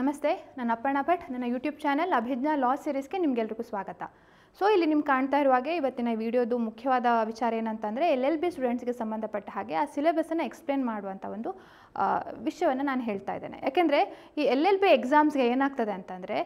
ನಮಸ್ತೆ ನಾನು ಅಪ್ಪಣ್ಣ ಭಟ್ ನನ್ನ ಯೂಟ್ಯೂಬ್ ಚಾನಲ್ ಅಭಿಜ್ಞಾ ಲಾ ಸೀರೀಸ್ಗೆ ನಿಮಗೆಲ್ರಿಗೂ ಸ್ವಾಗತ ಸೊ ಇಲ್ಲಿ ನಿಮ್ಗೆ ಕಾಣ್ತಾ ಇರುವಾಗೆ ಇವತ್ತಿನ ವಿಡಿಯೋದು ಮುಖ್ಯವಾದ ವಿಚಾರ ಏನಂತಂದರೆ ಎಲ್ ಎಲ್ ಬಿ ಸ್ಟೂಡೆಂಟ್ಸ್ಗೆ ಸಂಬಂಧಪಟ್ಟ ಹಾಗೆ ಆ ಸಿಲೆಬಸನ್ನು ಎಕ್ಸ್ಪ್ಲೇನ್ ಮಾಡುವಂಥ ಒಂದು ವಿಷಯವನ್ನು ನಾನು ಹೇಳ್ತಾ ಇದ್ದೇನೆ ಯಾಕೆಂದರೆ ಈ ಎಲ್ ಎಲ್ ಬಿ ಎಕ್ಸಾಮ್ಸ್ಗೆ ಏನಾಗ್ತದೆ ಅಂತಂದರೆ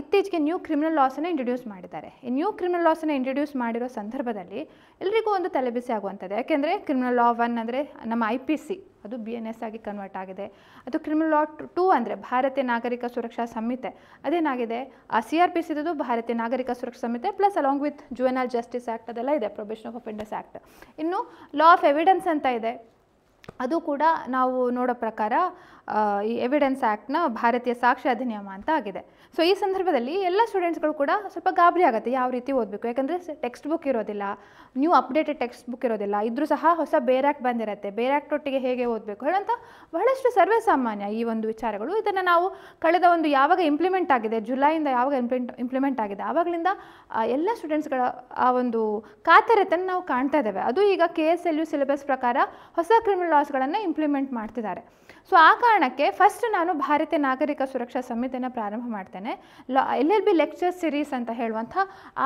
ಇತ್ತೀಚೆಗೆ ನ್ಯೂ ಕ್ರಿಮಿನಲ್ ಲಾಸನ್ನು ಇಂಟ್ರೊಡ್ಯೂಸ್ ಮಾಡಿದ್ದಾರೆ ಈ ನ್ಯೂ ಕ್ರಿಮಿನಲ್ ಲಾಸನ್ನು ಇಂಟ್ರೊಡ್ಯೂಸ್ ಮಾಡಿರೋ ಸಂದರ್ಭದಲ್ಲಿ ಎಲ್ರಿಗೂ ಒಂದು ತಲೆಬಿಸಿ ಆಗುವಂಥದ್ದು ಯಾಕೆಂದರೆ ಕ್ರಿಮಿನಲ್ ಲಾ ಒನ್ ಅಂದರೆ ನಮ್ಮ ಐ ಪಿ ಸಿ ಅದು ಬಿ ಎನ್ ಎಸ್ ಆಗಿ ಕನ್ವರ್ಟ್ ಆಗಿದೆ ಅದು ಕ್ರಿಮಿನಲ್ ಲಾ ಟೂ ಅಂದರೆ ಭಾರತೀಯ ನಾಗರಿಕ ಸುರಕ್ಷಾ ಸಂಹಿತೆ ಅದೇನಾಗಿದೆ ಆ ಸಿ ಆರ್ ಪಿ ಸಿದು ಭಾರತೀಯ Nagarik Suraksha Sanhita plus along with juvenile justice act ಅದೆಲ್ಲ ಇದೆ ಪ್ರೊಬೇಷನ್ ಆಫ್ ಅಫೆಂಡರ್ಸ್ ಆ್ಯಕ್ಟ್ ಇನ್ನು ಲಾ ಆಫ್ ಎವಿಡೆನ್ಸ್ ಅಂತ ಇದೆ ಅದು ಕೂಡ ನಾವು ನೋಡೋ ಪ್ರಕಾರ ಈ ಎವಿಡೆನ್ಸ್ ಆ್ಯಕ್ಟ್ನ ಭಾರತೀಯ ಸಾಕ್ಷಿ ಅಧಿನಿಯಮ ಅಂತ ಆಗಿದೆ ಸೊ ಈ ಸಂದರ್ಭದಲ್ಲಿ ಎಲ್ಲ ಸ್ಟೂಡೆಂಟ್ಸ್ಗಳು ಕೂಡ ಸ್ವಲ್ಪ ಗಾಬರಿ ಆಗುತ್ತೆ ಯಾವ ರೀತಿ ಓದಬೇಕು ಯಾಕಂದರೆ ಟೆಕ್ಸ್ಟ್ ಬುಕ್ ಇರೋದಿಲ್ಲ ನ್ಯೂ ಅಪ್ಡೇಟೆಡ್ ಟೆಕ್ಸ್ಟ್ ಬುಕ್ ಇರೋದಿಲ್ಲ ಇದ್ರೂ ಸಹ ಹೊಸ ಬೇರೆ ಆ್ಯಕ್ಟ್ ಬಂದಿರುತ್ತೆ ಬೇರ್ ಆ್ಯಕ್ಟ್ ಒಟ್ಟಿಗೆ ಹೇಗೆ ಓದಬೇಕು ಹೇಳೋಂಥ ಬಹಳಷ್ಟು ಸರ್ವೇ ಸಾಮಾನ್ಯ ಈ ಒಂದು ವಿಚಾರಗಳು ಇದನ್ನು ನಾವು ಕಳೆದ ಒಂದು ಯಾವಾಗ ಇಂಪ್ಲಿಮೆಂಟ್ ಆಗಿದೆ ಜುಲೈಯಿಂದ ಯಾವಾಗ ಇಂಪ್ಲಿಮೆಂಟ್ ಇಂಪ್ಲಿಮೆಂಟ್ ಆಗಿದೆ ಆವಾಗಲಿಂದ ಎಲ್ಲ ಸ್ಟೂಡೆಂಟ್ಸ್ಗಳ ಆ ಒಂದು ಕಾತರತೆಯನ್ನು ನಾವು ಕಾಣ್ತಾ ಇದ್ದೇವೆ ಅದು ಈಗ K S L U syllabus ಪ್ರಕಾರ ಹೊಸ ಕ್ರಿಮಿನಲ್ ಲಾಸ್ಗಳನ್ನು ಇಂಪ್ಲಿಮೆಂಟ್ ಮಾಡ್ತಿದ್ದಾರೆ ಸೊ ಆ ಕಾರಣಕ್ಕೆ ಫಸ್ಟ್ ನಾನು ಭಾರತೀಯ ನಾಗರಿಕ ಸುರಕ್ಷಾ ಸಮಿತಿಯನ್ನು ಪ್ರಾರಂಭ ಮಾಡ್ತೇನೆ law L L B lecture series ಅಂತ ಹೇಳುವಂಥ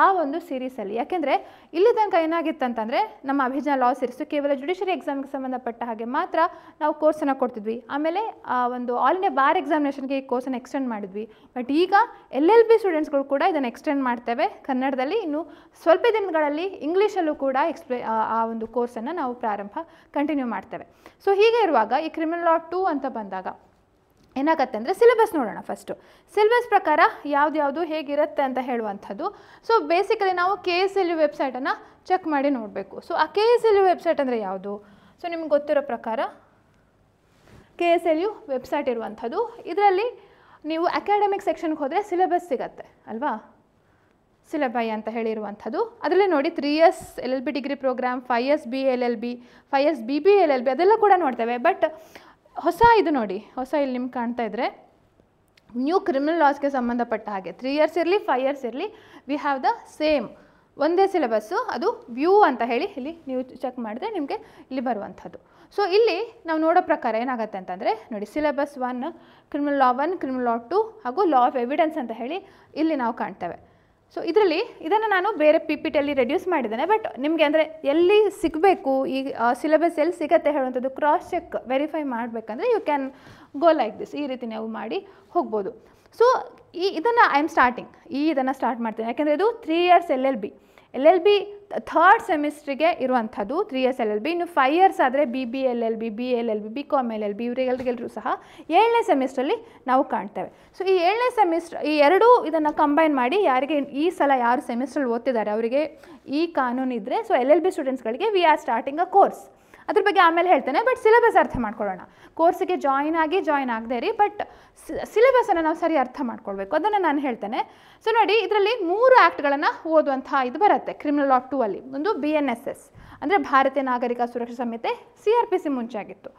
ಆ ಒಂದು ಸೀರೀಸಲ್ಲಿ ಯಾಕೆಂದರೆ ಇಲ್ಲಿ ತನಕ ಏನಾಗಿತ್ತಂತಂದರೆ ನಮ್ಮ ಅಭಿಜಾನ ಲಾ ಸೀರೀಸು ಕೇವಲ ಜುಡಿಷರಿ ಎಕ್ಸಾಮ್ಗೆ ಸಂಬಂಧಪಟ್ಟ ಹಾಗೆ ಮಾತ್ರ ನಾವು ಕೋರ್ಸನ್ನು ಕೊಡ್ತಿದ್ವಿ ಆಮೇಲೆ ಆ ಒಂದು ಆಲ್ ಇಂಡಿಯಾ ಬಾರ್ ಎಕ್ಸಾಮಿನೇಷನ್ಗೆ ಈ ಕೋರ್ಸನ್ನು ಎಕ್ಸ್ಟೆಂಡ್ ಮಾಡಿದ್ವಿ ಬಟ್ ಈಗ ಎಲ್ ಎಲ್ ಬಿ ಸ್ಟೂಡೆಂಟ್ಸ್ಗಳು ಕೂಡ ಇದನ್ನು ಎಕ್ಸ್ಟೆಂಡ್ ಮಾಡ್ತೇವೆ ಕನ್ನಡದಲ್ಲಿ ಇನ್ನು ಸ್ವಲ್ಪ ದಿನಗಳಲ್ಲಿ ಇಂಗ್ಲೀಷಲ್ಲೂ ಕೂಡ ಎಕ್ಸ್ಪ್ಲೇ ಆ ಒಂದು ಕೋರ್ಸನ್ನು ನಾವು ಪ್ರಾರಂಭ ಕಂಟಿನ್ಯೂ ಮಾಡ್ತೇವೆ ಸೊ ಹೀಗೆ ಇರುವಾಗ ಈ ಕ್ರಿಮಿನಲ್ ಲಾ ಟು ಅಂತ ಬಂದಾಗ ಏನಾಗತ್ತೆ ಅಂದರೆ ಸಿಲೆಬಸ್ ನೋಡೋಣ ಫಸ್ಟು ಸಿಲೆಬಸ್ ಪ್ರಕಾರ ಯಾವ್ದು ಹೇಗಿರುತ್ತೆ ಅಂತ ಹೇಳುವಂಥದ್ದು ಸೊ ಬೇಸಿಕಲಿ ನಾವು ಕೆ ಎಸ್ ಎಲ್ ಯು ವೆಬ್ಸೈಟನ್ನು ಚೆಕ್ ಮಾಡಿ ನೋಡಬೇಕು ಸೊ ಆ K S L U website ಅಂದರೆ ಯಾವುದು ಸೊ ನಿಮ್ಗೆ ಗೊತ್ತಿರೋ ಪ್ರಕಾರ K S L U website ಇರುವಂಥದ್ದು ಇದರಲ್ಲಿ ನೀವು ಅಕಾಡೆಮಿಕ್ ಸೆಕ್ಷನ್ಗೆ ಹೋದರೆ ಸಿಲೆಬಸ್ ಸಿಗತ್ತೆ ಅಲ್ವಾ ಸಿಲೆಬೈ ಅಂತ ಹೇಳಿರುವಂಥದ್ದು ಅದರಲ್ಲಿ ನೋಡಿ three years L L B degree program five years B L L B five S B B L L B ಅದೆಲ್ಲ ಕೂಡ ನೋಡ್ತೇವೆ ಬಟ್ ಹೊಸ ಇದು ನೋಡಿ ಹೊಸ ಇಲ್ಲಿ ನಿಮ್ಗೆ ಕಾಣ್ತಾ ಇದ್ರೆ ನ್ಯೂ ಕ್ರಿಮಿನಲ್ ಲಾಸ್ಗೆ ಸಂಬಂಧಪಟ್ಟ ಹಾಗೆ ತ್ರೀ ಇಯರ್ಸ್ ಇರಲಿ ಫೈವ್ ಇಯರ್ಸ್ ಇರಲಿ ವಿ ಹ್ಯಾವ್ ದ ಸೇಮ್ ಒಂದೇ ಸಿಲೆಬಸ್ಸು ಅದು ವ್ಯೂ ಅಂತ ಹೇಳಿ ಇಲ್ಲಿ ನೀವು ಚೆಕ್ ಮಾಡಿದ್ರೆ ನಿಮಗೆ ಇಲ್ಲಿ ಬರುವಂಥದ್ದು ಸೊ ಇಲ್ಲಿ ನಾವು ನೋಡೋ ಪ್ರಕಾರ ಏನಾಗುತ್ತೆ ಅಂತಂದರೆ ನೋಡಿ syllabus one criminal law one criminal law two ಹಾಗೂ ಲಾ ಆಫ್ ಎವಿಡೆನ್ಸ್ ಅಂತ ಹೇಳಿ ಇಲ್ಲಿ ನಾವು ಕಾಣ್ತೇವೆ ಸೊ ಇದರಲ್ಲಿ ಇದನ್ನು ನಾನು ಬೇರೆ ಪಿ ಪಿ ಟಿಯಲ್ಲಿ ರೆಡ್ಯೂಸ್ ಮಾಡಿದ್ದೇನೆ ಬಟ್ ನಿಮಗೆ ಅಂದರೆ ಎಲ್ಲಿ ಸಿಗಬೇಕು ಈ ಸಿಲೆಬಸ್ ಎಲ್ಲಿ ಸಿಗತ್ತೆ ಹೇಳುವಂಥದ್ದು ಕ್ರಾಸ್ ಚೆಕ್ ವೆರಿಫೈ ಮಾಡಬೇಕಂದ್ರೆ you can go like this ಈ ರೀತಿ ನೀವು ಮಾಡಿ ಹೋಗ್ಬೋದು ಸೊ ಈ ಇದನ್ನು ಐ ಆಮ್ ಸ್ಟಾರ್ಟಿಂಗ್ ಈ ಇದನ್ನು ಸ್ಟಾರ್ಟ್ ಮಾಡ್ತೀನಿ ಯಾಕೆಂದರೆ ಇದು three years L L B L L B third ಸೆಮಿಸ್ಟ್ರಿಗೆ ಇರುವಂಥದ್ದು three years L L B ಇನ್ನು ಫೈವ್ ಇಯರ್ಸ್ ಆದರೆ B B L L B B L L B B com L L B ಇವರಿಗೆಲ್ಲರಿಗೆಲ್ಲರೂ ಸಹ ಏಳನೇ ಸೆಮಿಸ್ಟ್ರಲ್ಲಿ ನಾವು ಕಾಣ್ತೇವೆ ಸೊ ಈ ಏಳನೇ ಸೆಮಿಸ್ಟ್ರ್ ಈ ಎರಡೂ ಇದನ್ನು ಕಂಬೈನ್ ಮಾಡಿ ಯಾರಿಗೆ ಈ ಸಲ ಯಾರು ಸೆಮಿಸ್ಟ್ರಲ್ಲಿ ಓದ್ತಿದ್ದಾರೆ ಅವರಿಗೆ ಈ ಕಾನೂನು ಇದ್ದರೆ ಸೊ ಎಲ್ ಎಲ್ ಬಿ ಸ್ಟೂಡೆಂಟ್ಸ್ಗಳಿಗೆ we are starting a course ಅದ್ರ ಬಗ್ಗೆ ಆಮೇಲೆ ಹೇಳ್ತೇನೆ ಬಟ್ ಸಿಲೆಬಸ್ ಅರ್ಥ ಮಾಡ್ಕೊಳ್ಳೋಣ ಕೋರ್ಸಿಗೆ ಜಾಯಿನ್ ಆಗಿ ಜಾಯಿನ್ ಆಗದೆ ರೀ ಬಟ್ ಅನ್ನು ನಾವು ಸರಿ ಅರ್ಥ ಮಾಡ್ಕೊಳ್ಬೇಕು ಅದನ್ನು ನಾನು ಹೇಳ್ತೇನೆ ಸೊ ನೋಡಿ ಇದರಲ್ಲಿ ಮೂರು ಆ್ಯಕ್ಟ್ಗಳನ್ನು ಓದುವಂತಹ ಇದು ಬರುತ್ತೆ ಕ್ರಿಮಿನಲ್ ಆಫ್ ಟೂ ಅಲ್ಲಿ ಒಂದು ಬಿ ಎನ್ ಎಸ್ ಎಸ್ ಅಂದರೆ ಭಾರತೀಯ ನಾಗರಿಕ ಸುರಕ್ಷಾ ಸಂಹಿತೆ ಸಿ ಆರ್ ಪಿ ಸಿ ಮುಂಚೆ ಆಗಿತ್ತು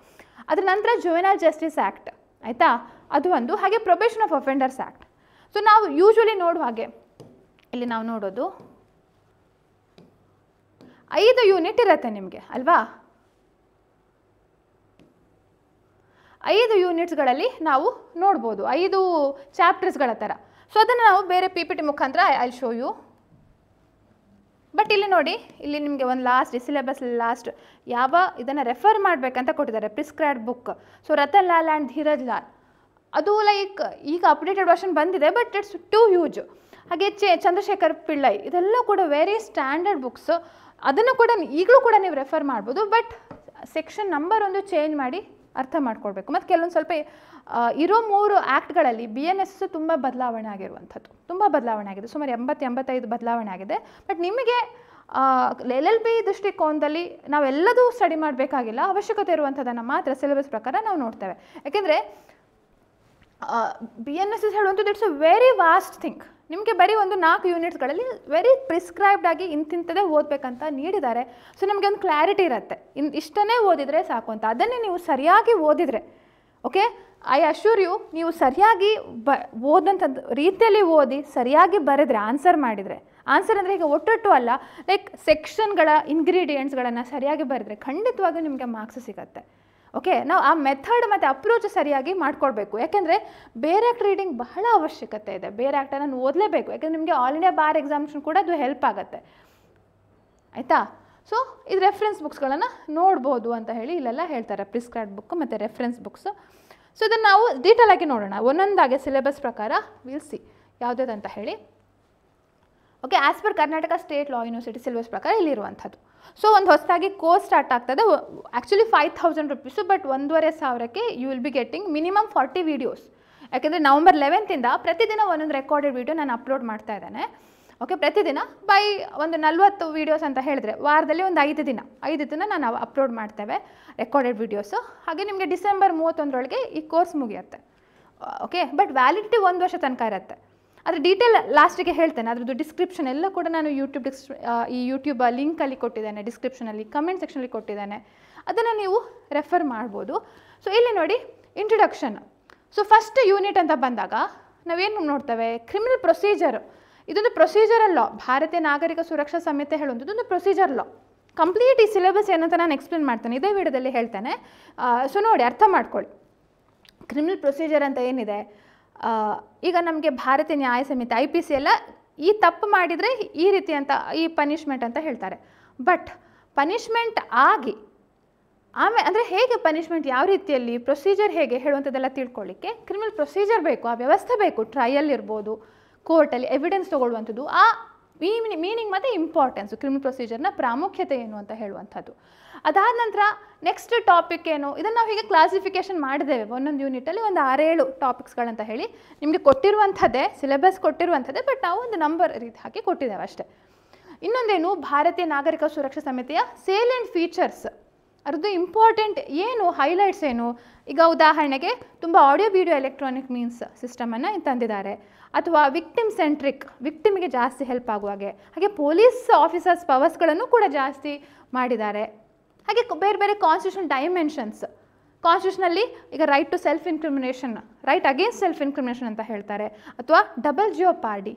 ಅದರ ನಂತರ ಜುವೆನಲ್ ಜಸ್ಟಿಸ್ ಆ್ಯಕ್ಟ್ ಆಯಿತಾ ಅದು ಒಂದು ಹಾಗೆ probation of offenders act so ನಾವು ಯೂಶ್ವಲಿ ನೋಡುವ ಹಾಗೆ ಇಲ್ಲಿ ನಾವು ನೋಡೋದು ಐದು ಯೂನಿಟ್ ಇರುತ್ತೆ ನಿಮಗೆ ಅಲ್ವಾ ಐದು ಯೂನಿಟ್ಸ್ಗಳಲ್ಲಿ ನಾವು ನೋಡ್ಬೋದು ಐದು ಚಾಪ್ಟರ್ಸ್ಗಳ ಥರ ಸೊ ಅದನ್ನು ನಾವು ಬೇರೆ ಪಿ ಪಿ ಟಿ ಮುಖಾಂತರ ಐ ಶೋ ಯು ಬಟ್ ಇಲ್ಲಿ ನೋಡಿ ಇಲ್ಲಿ ನಿಮಗೆ ಒಂದು ಲಾಸ್ಟ್ ಸಿಲೆಬಸ್ ಲಾಸ್ಟ್ ಯಾವ ಇದನ್ನು ರೆಫರ್ ಮಾಡಬೇಕಂತ ಕೊಟ್ಟಿದ್ದಾರೆ prescribe book so Ratan Lal and Dhiraj Lal ಅದು ಲೈಕ್ ಈಗ ಅಪ್ಡೇಟೆಡ್ ವರ್ಷನ್ ಬಂದಿದೆ ಬಟ್ ಇಟ್ಸ್ ಟೂ ಹ್ಯೂಜ್ ಹಾಗೆ ಚೆ ಚಂದ್ರಶೇಖರ್ ಪಿಳ್ಳೈ ಇದೆಲ್ಲ ಕೂಡ ವೆರಿ ಸ್ಟ್ಯಾಂಡರ್ಡ್ ಬುಕ್ಸ್ ಅದನ್ನು ಕೂಡ ಈಗಲೂ ಕೂಡ ನೀವು ರೆಫರ್ ಮಾಡ್ಬೋದು ಬಟ್ ಸೆಕ್ಷನ್ ನಂಬರ್ ಒಂದು ಚೇಂಜ್ ಮಾಡಿ ಅರ್ಥ ಮಾಡ್ಕೊಳ್ಬೇಕು ಮತ್ತು ಕೆಲವೊಂದು ಸ್ವಲ್ಪ ಇರೋ ಮೂರು ಆ್ಯಕ್ಟ್ಗಳಲ್ಲಿ ಬಿ ಎನ್ ಎಸ್ ತುಂಬ ಬದಲಾವಣೆ ಆಗಿರುವಂಥದ್ದು ತುಂಬ ಬದಲಾವಣೆ ಆಗಿದೆ ಸುಮಾರು ಎಂಬತ್ತು ಎಂಬತ್ತೈದು ಬದಲಾವಣೆ ಆಗಿದೆ ಬಟ್ ನಿಮಗೆ ಎಲ್ ಎಲ್ ಬಿ ದೃಷ್ಟಿಕೋನದಲ್ಲಿ ನಾವೆಲ್ಲದೂ ಸ್ಟಡಿ ಮಾಡಬೇಕಾಗಿಲ್ಲ ಅವಶ್ಯಕತೆ ಇರುವಂಥದ್ದನ್ನು ಮಾತ್ರ ಸಿಲೆಬಸ್ ಪ್ರಕಾರ ನಾವು ನೋಡ್ತೇವೆ ಯಾಕೆಂದರೆ ಬಿ ಎನ್ ಎಸ್ ಎಸ್ ಹೇಳುವಂಥದ್ದು it's a very vast thing ನಿಮಗೆ ಬರೀ ಒಂದು ನಾಲ್ಕು ಯೂನಿಟ್ಸ್ಗಳಲ್ಲಿ ವೆರಿ ಪ್ರಿಸ್ಕ್ರೈಬ್ಡ್ ಆಗಿ ಇಂತಿಂಥದೇ ಓದಬೇಕಂತ ನೀಡಿದ್ದಾರೆ ಸೊ ನಮಗೆ ಒಂದು ಕ್ಲಾರಿಟಿ ಇರುತ್ತೆ ಇನ್ ಇಷ್ಟನೇ ಓದಿದರೆ ಸಾಕು ಅಂತ ಅದನ್ನೇ ನೀವು ಸರಿಯಾಗಿ ಓದಿದರೆ ಓಕೆ ಐ ಅಶ್ಯೂರ್ ಯು ನೀವು ಸರಿಯಾಗಿ ಬ ಓದಂಥದ್ದು ರೀತಿಯಲ್ಲಿ ಓದಿ ಸರಿಯಾಗಿ ಬರೆದ್ರೆ ಆನ್ಸರ್ ಮಾಡಿದರೆ ಆನ್ಸರ್ ಅಂದರೆ ಈಗ ಒಟ್ಟೊಟ್ಟು ಅಲ್ಲ ಲೈಕ್ ಸೆಕ್ಷನ್ಗಳ ಇಂಗ್ರೀಡಿಯೆಂಟ್ಸ್ಗಳನ್ನು ಸರಿಯಾಗಿ ಬರೆದ್ರೆ ಖಂಡಿತವಾಗೂ ನಿಮಗೆ ಮಾರ್ಕ್ಸ್ ಸಿಗತ್ತೆ ಓಕೆ ನಾವು ಆ ಮೆಥಡ್ ಮತ್ತು ಅಪ್ರೋಚ್ ಸರಿಯಾಗಿ ಮಾಡ್ಕೊಳ್ಬೇಕು ಯಾಕೆಂದರೆ ಬೇರೆ ಆ್ಯಕ್ಟ್ ರೀಡಿಂಗ್ ಬಹಳ ಅವಶ್ಯಕತೆ ಇದೆ ಬೇರೆ ಅನ್ನು ಓದಲೇಬೇಕು ಯಾಕೆಂದರೆ ನಿಮಗೆ ಆಲ್ ಇಂಡಿಯಾ ಬಾರ್ ಎಕ್ಸಾಮಿಷನ್ ಕೂಡ ಅದು ಹೆಲ್ಪ್ ಆಗುತ್ತೆ ಆಯಿತಾ ಸೊ ಇದು ರೆಫರೆನ್ಸ್ ಬುಕ್ಸ್ಗಳನ್ನು ನೋಡ್ಬೋದು ಅಂತ ಹೇಳಿ ಇಲ್ಲೆಲ್ಲ ಹೇಳ್ತಾರೆ ಪ್ರಿಸ್ಕ್ರೈಬ್ ಬುಕ್ ಮತ್ತು ರೆಫರೆನ್ಸ್ ಬುಕ್ಸು ಸೊ ಇದನ್ನು ನಾವು ಡೀಟೇಲ್ ಆಗಿ ನೋಡೋಣ ಒಂದೊಂದಾಗೆ ಸಿಲೆಬಸ್ ಪ್ರಕಾರ ವಿಲ್ ಸಿ ಅಂತ ಹೇಳಿ okay as per Karnataka state law university syllabus ಪ್ರಕಾರ ಇಲ್ಲಿರುವಂಥದ್ದು ಸೊ ಒಂದು ಹೊಸದಾಗಿ ಕೋರ್ಸ್ ಸ್ಟಾರ್ಟ್ ಆಗ್ತದೆ actually five thousand rupees but ಒಂದೂವರೆ ಸಾವಿರಕ್ಕೆ you will be getting minimum forty videos ಯಾಕೆಂದರೆ ನವಂಬರ್ ಲೆವೆಂತಿಂದ ಪ್ರತಿದಿನ ಒಂದೊಂದು ರೆಕಾರ್ಡೆಡ್ ವೀಡಿಯೋ ನಾನು ಅಪ್ಲೋಡ್ ಮಾಡ್ತಾ ಇದ್ದೇನೆ ಓಕೆ ಪ್ರತಿದಿನ ಬೈ ಒಂದು ನಲ್ವತ್ತು ವೀಡಿಯೋಸ್ ಅಂತ ಹೇಳಿದ್ರೆ ವಾರದಲ್ಲಿ ಒಂದು ಐದು ದಿನ ಐದು ದಿನ ನಾನು ಅಪ್ಲೋಡ್ ಮಾಡ್ತೇವೆ ರೆಕಾರ್ಡೆಡ್ ವೀಡಿಯೋಸು ಹಾಗೆ ನಿಮಗೆ ಡಿಸೆಂಬರ್ ಮೂವತ್ತೊಂದರೊಳಗೆ ಈ ಕೋರ್ಸ್ ಮುಗಿಯುತ್ತೆ ಓಕೆ ಬಟ್ ವ್ಯಾಲಿಡಿಟಿ ಒಂದು ವರ್ಷ ತನಕ ಇರುತ್ತೆ ಅದರ ಡೀಟೇಲ್ ಲಾಸ್ಟಿಗೆ ಹೇಳ್ತೇನೆ ಅದ್ರದ್ದು ಡಿಸ್ಕ್ರಿಪ್ಷನ್ ಎಲ್ಲ ಕೂಡ ನಾನು ಯೂಟ್ಯೂಬ್ ಡಿಸ್ ಈ ಯೂಟ್ಯೂಬ್ ಲಿಂಕಲ್ಲಿ ಕೊಟ್ಟಿದ್ದೇನೆ ಡಿಸ್ಕ್ರಿಪ್ಷನಲ್ಲಿ ಕಮೆಂಟ್ ಸೆಕ್ಷನಲ್ಲಿ ಕೊಟ್ಟಿದ್ದೇನೆ ಅದನ್ನು ನೀವು ರೆಫರ್ ಮಾಡ್ಬೋದು ಸೊ ಇಲ್ಲಿ ನೋಡಿ ಇಂಟ್ರೊಡಕ್ಷನ್ ಸೊ ಫಸ್ಟ್ ಯೂನಿಟ್ ಅಂತ ಬಂದಾಗ ನಾವೇನು ನೋಡ್ತೇವೆ ಕ್ರಿಮಿನಲ್ ಪ್ರೊಸೀಜರ್ ಇದೊಂದು ಪ್ರೊಸೀಜರಲ್ ಲಾ ಭಾರತೀಯ ನಾಗರಿಕ ಸುರಕ್ಷಾ ಸಂಹಿತೆ ಹೇಳುವಂಥ ಇದೊಂದು ಪ್ರೊಸೀಜರ್ ಲಾ ಕಂಪ್ಲೀಟ್ ಈ ಸಿಲೆಬಸ್ ಏನಂತ ನಾನು ಎಕ್ಸ್ಪ್ಲೇನ್ ಮಾಡ್ತೇನೆ ಇದೇ ವಿಡಿಯೋದಲ್ಲಿ ಹೇಳ್ತೇನೆ ಸೊ ನೋಡಿ ಅರ್ಥ ಮಾಡ್ಕೊಳ್ಳಿ ಕ್ರಿಮಿನಲ್ ಪ್ರೊಸೀಜರ್ ಅಂತ ಏನಿದೆ ಈಗ ನಮಗೆ ಭಾರತೀಯ ನ್ಯಾಯ ಸಮಿತಿ ಐ ಪಿ ಸಿ ಎಲ್ಲ ಈ ತಪ್ಪು ಮಾಡಿದರೆ ಈ ರೀತಿ ಅಂತ ಈ ಪನಿಷ್ಮೆಂಟ್ ಅಂತ ಹೇಳ್ತಾರೆ ಬಟ್ ಪನಿಷ್ಮೆಂಟ್ ಆಗಿ ಆಮೇಲೆ ಅಂದರೆ ಹೇಗೆ ಪನಿಷ್ಮೆಂಟ್ ಯಾವ ರೀತಿಯಲ್ಲಿ ಪ್ರೊಸೀಜರ್ ಹೇಗೆ ಹೇಳುವಂಥದ್ದೆಲ್ಲ ತಿಳ್ಕೊಳ್ಳಿಕ್ಕೆ ಕ್ರಿಮಿನಲ್ ಪ್ರೊಸೀಜರ್ ಬೇಕು ಆ ವ್ಯವಸ್ಥೆ ಬೇಕು ಟ್ರಯಲ್ ಇರ್ಬೋದು ಕೋರ್ಟಲ್ಲಿ ಎವಿಡೆನ್ಸ್ ತೊಗೊಳ್ಳುವಂಥದ್ದು ಆ ಮೀನಿಂಗ್ ಮತ್ತು ಇಂಪಾರ್ಟೆನ್ಸು ಕ್ರಿಮಿನಲ್ ಪ್ರೊಸೀಜರ್ನ ಪ್ರಾಮುಖ್ಯತೆ ಏನು ಅಂತ ಹೇಳುವಂಥದ್ದು ಅದಾದ ನಂತರ ನೆಕ್ಸ್ಟ್ ಟಾಪಿಕ್ ಏನು ಇದನ್ನು ನಾವು ಹೀಗೆ ಕ್ಲಾಸಿಫಿಕೇಶನ್ ಮಾಡಿದ್ದೇವೆ ಒಂದೊಂದು ಯೂನಿಟಲ್ಲಿ ಒಂದು ಆರೇಳು ಟಾಪಿಕ್ಸ್ಗಳಂತ ಹೇಳಿ ನಿಮಗೆ ಕೊಟ್ಟಿರುವಂಥದ್ದೇ ಸಿಲೆಬಸ್ ಕೊಟ್ಟಿರುವಂಥದ್ದೇ ಬಟ್ ನಾವು ಒಂದು ನಂಬರ್ ರೀತಿ ಹಾಕಿ ಕೊಟ್ಟಿದ್ದೇವೆ ಅಷ್ಟೇ ಇನ್ನೊಂದೇನು ಭಾರತೀಯ ನಾಗರಿಕ ಸುರಕ್ಷಾ ಸಮಿತಿಯ ಸೇಲ್ ಆ್ಯಂಡ್ ಫೀಚರ್ಸ್ ಅದ್ರದ್ದು ಇಂಪಾರ್ಟೆಂಟ್ ಏನು ಹೈಲೈಟ್ಸ್ ಏನು ಈಗ ಉದಾಹರಣೆಗೆ ತುಂಬ ಆಡಿಯೋ ವಿಡಿಯೋ ಎಲೆಕ್ಟ್ರಾನಿಕ್ ಮೀನ್ಸ್ ಸಿಸ್ಟಮನ್ನು ತಂದಿದ್ದಾರೆ ಅಥವಾ ವಿಕ್ಟಿಮ್ ಸೆಂಟ್ರಿಕ್ ವಿಕ್ಟಿಮ್ಗೆ ಜಾಸ್ತಿ ಹೆಲ್ಪ್ ಆಗುವಾಗೆ ಹಾಗೆ ಪೊಲೀಸ್ ಆಫೀಸರ್ಸ್ ಪವರ್ಸ್ಗಳನ್ನು ಕೂಡ ಜಾಸ್ತಿ ಮಾಡಿದ್ದಾರೆ ಹಾಗೆ ಬೇರೆ ಬೇರೆ ಕಾನ್ಸ್ಟಿಟ್ಯೂಷನ್ ಡೈಮೆನ್ಷನ್ಸ್ ಕಾನ್ಸ್ಟಿಟ್ಯೂಷನಲ್ಲಿ ಈಗ right to self incrimination right against self incrimination ಅಂತ ಹೇಳ್ತಾರೆ ಅಥವಾ ಡಬಲ್ ಜಿಯೋ ಪಾರ್ಡಿ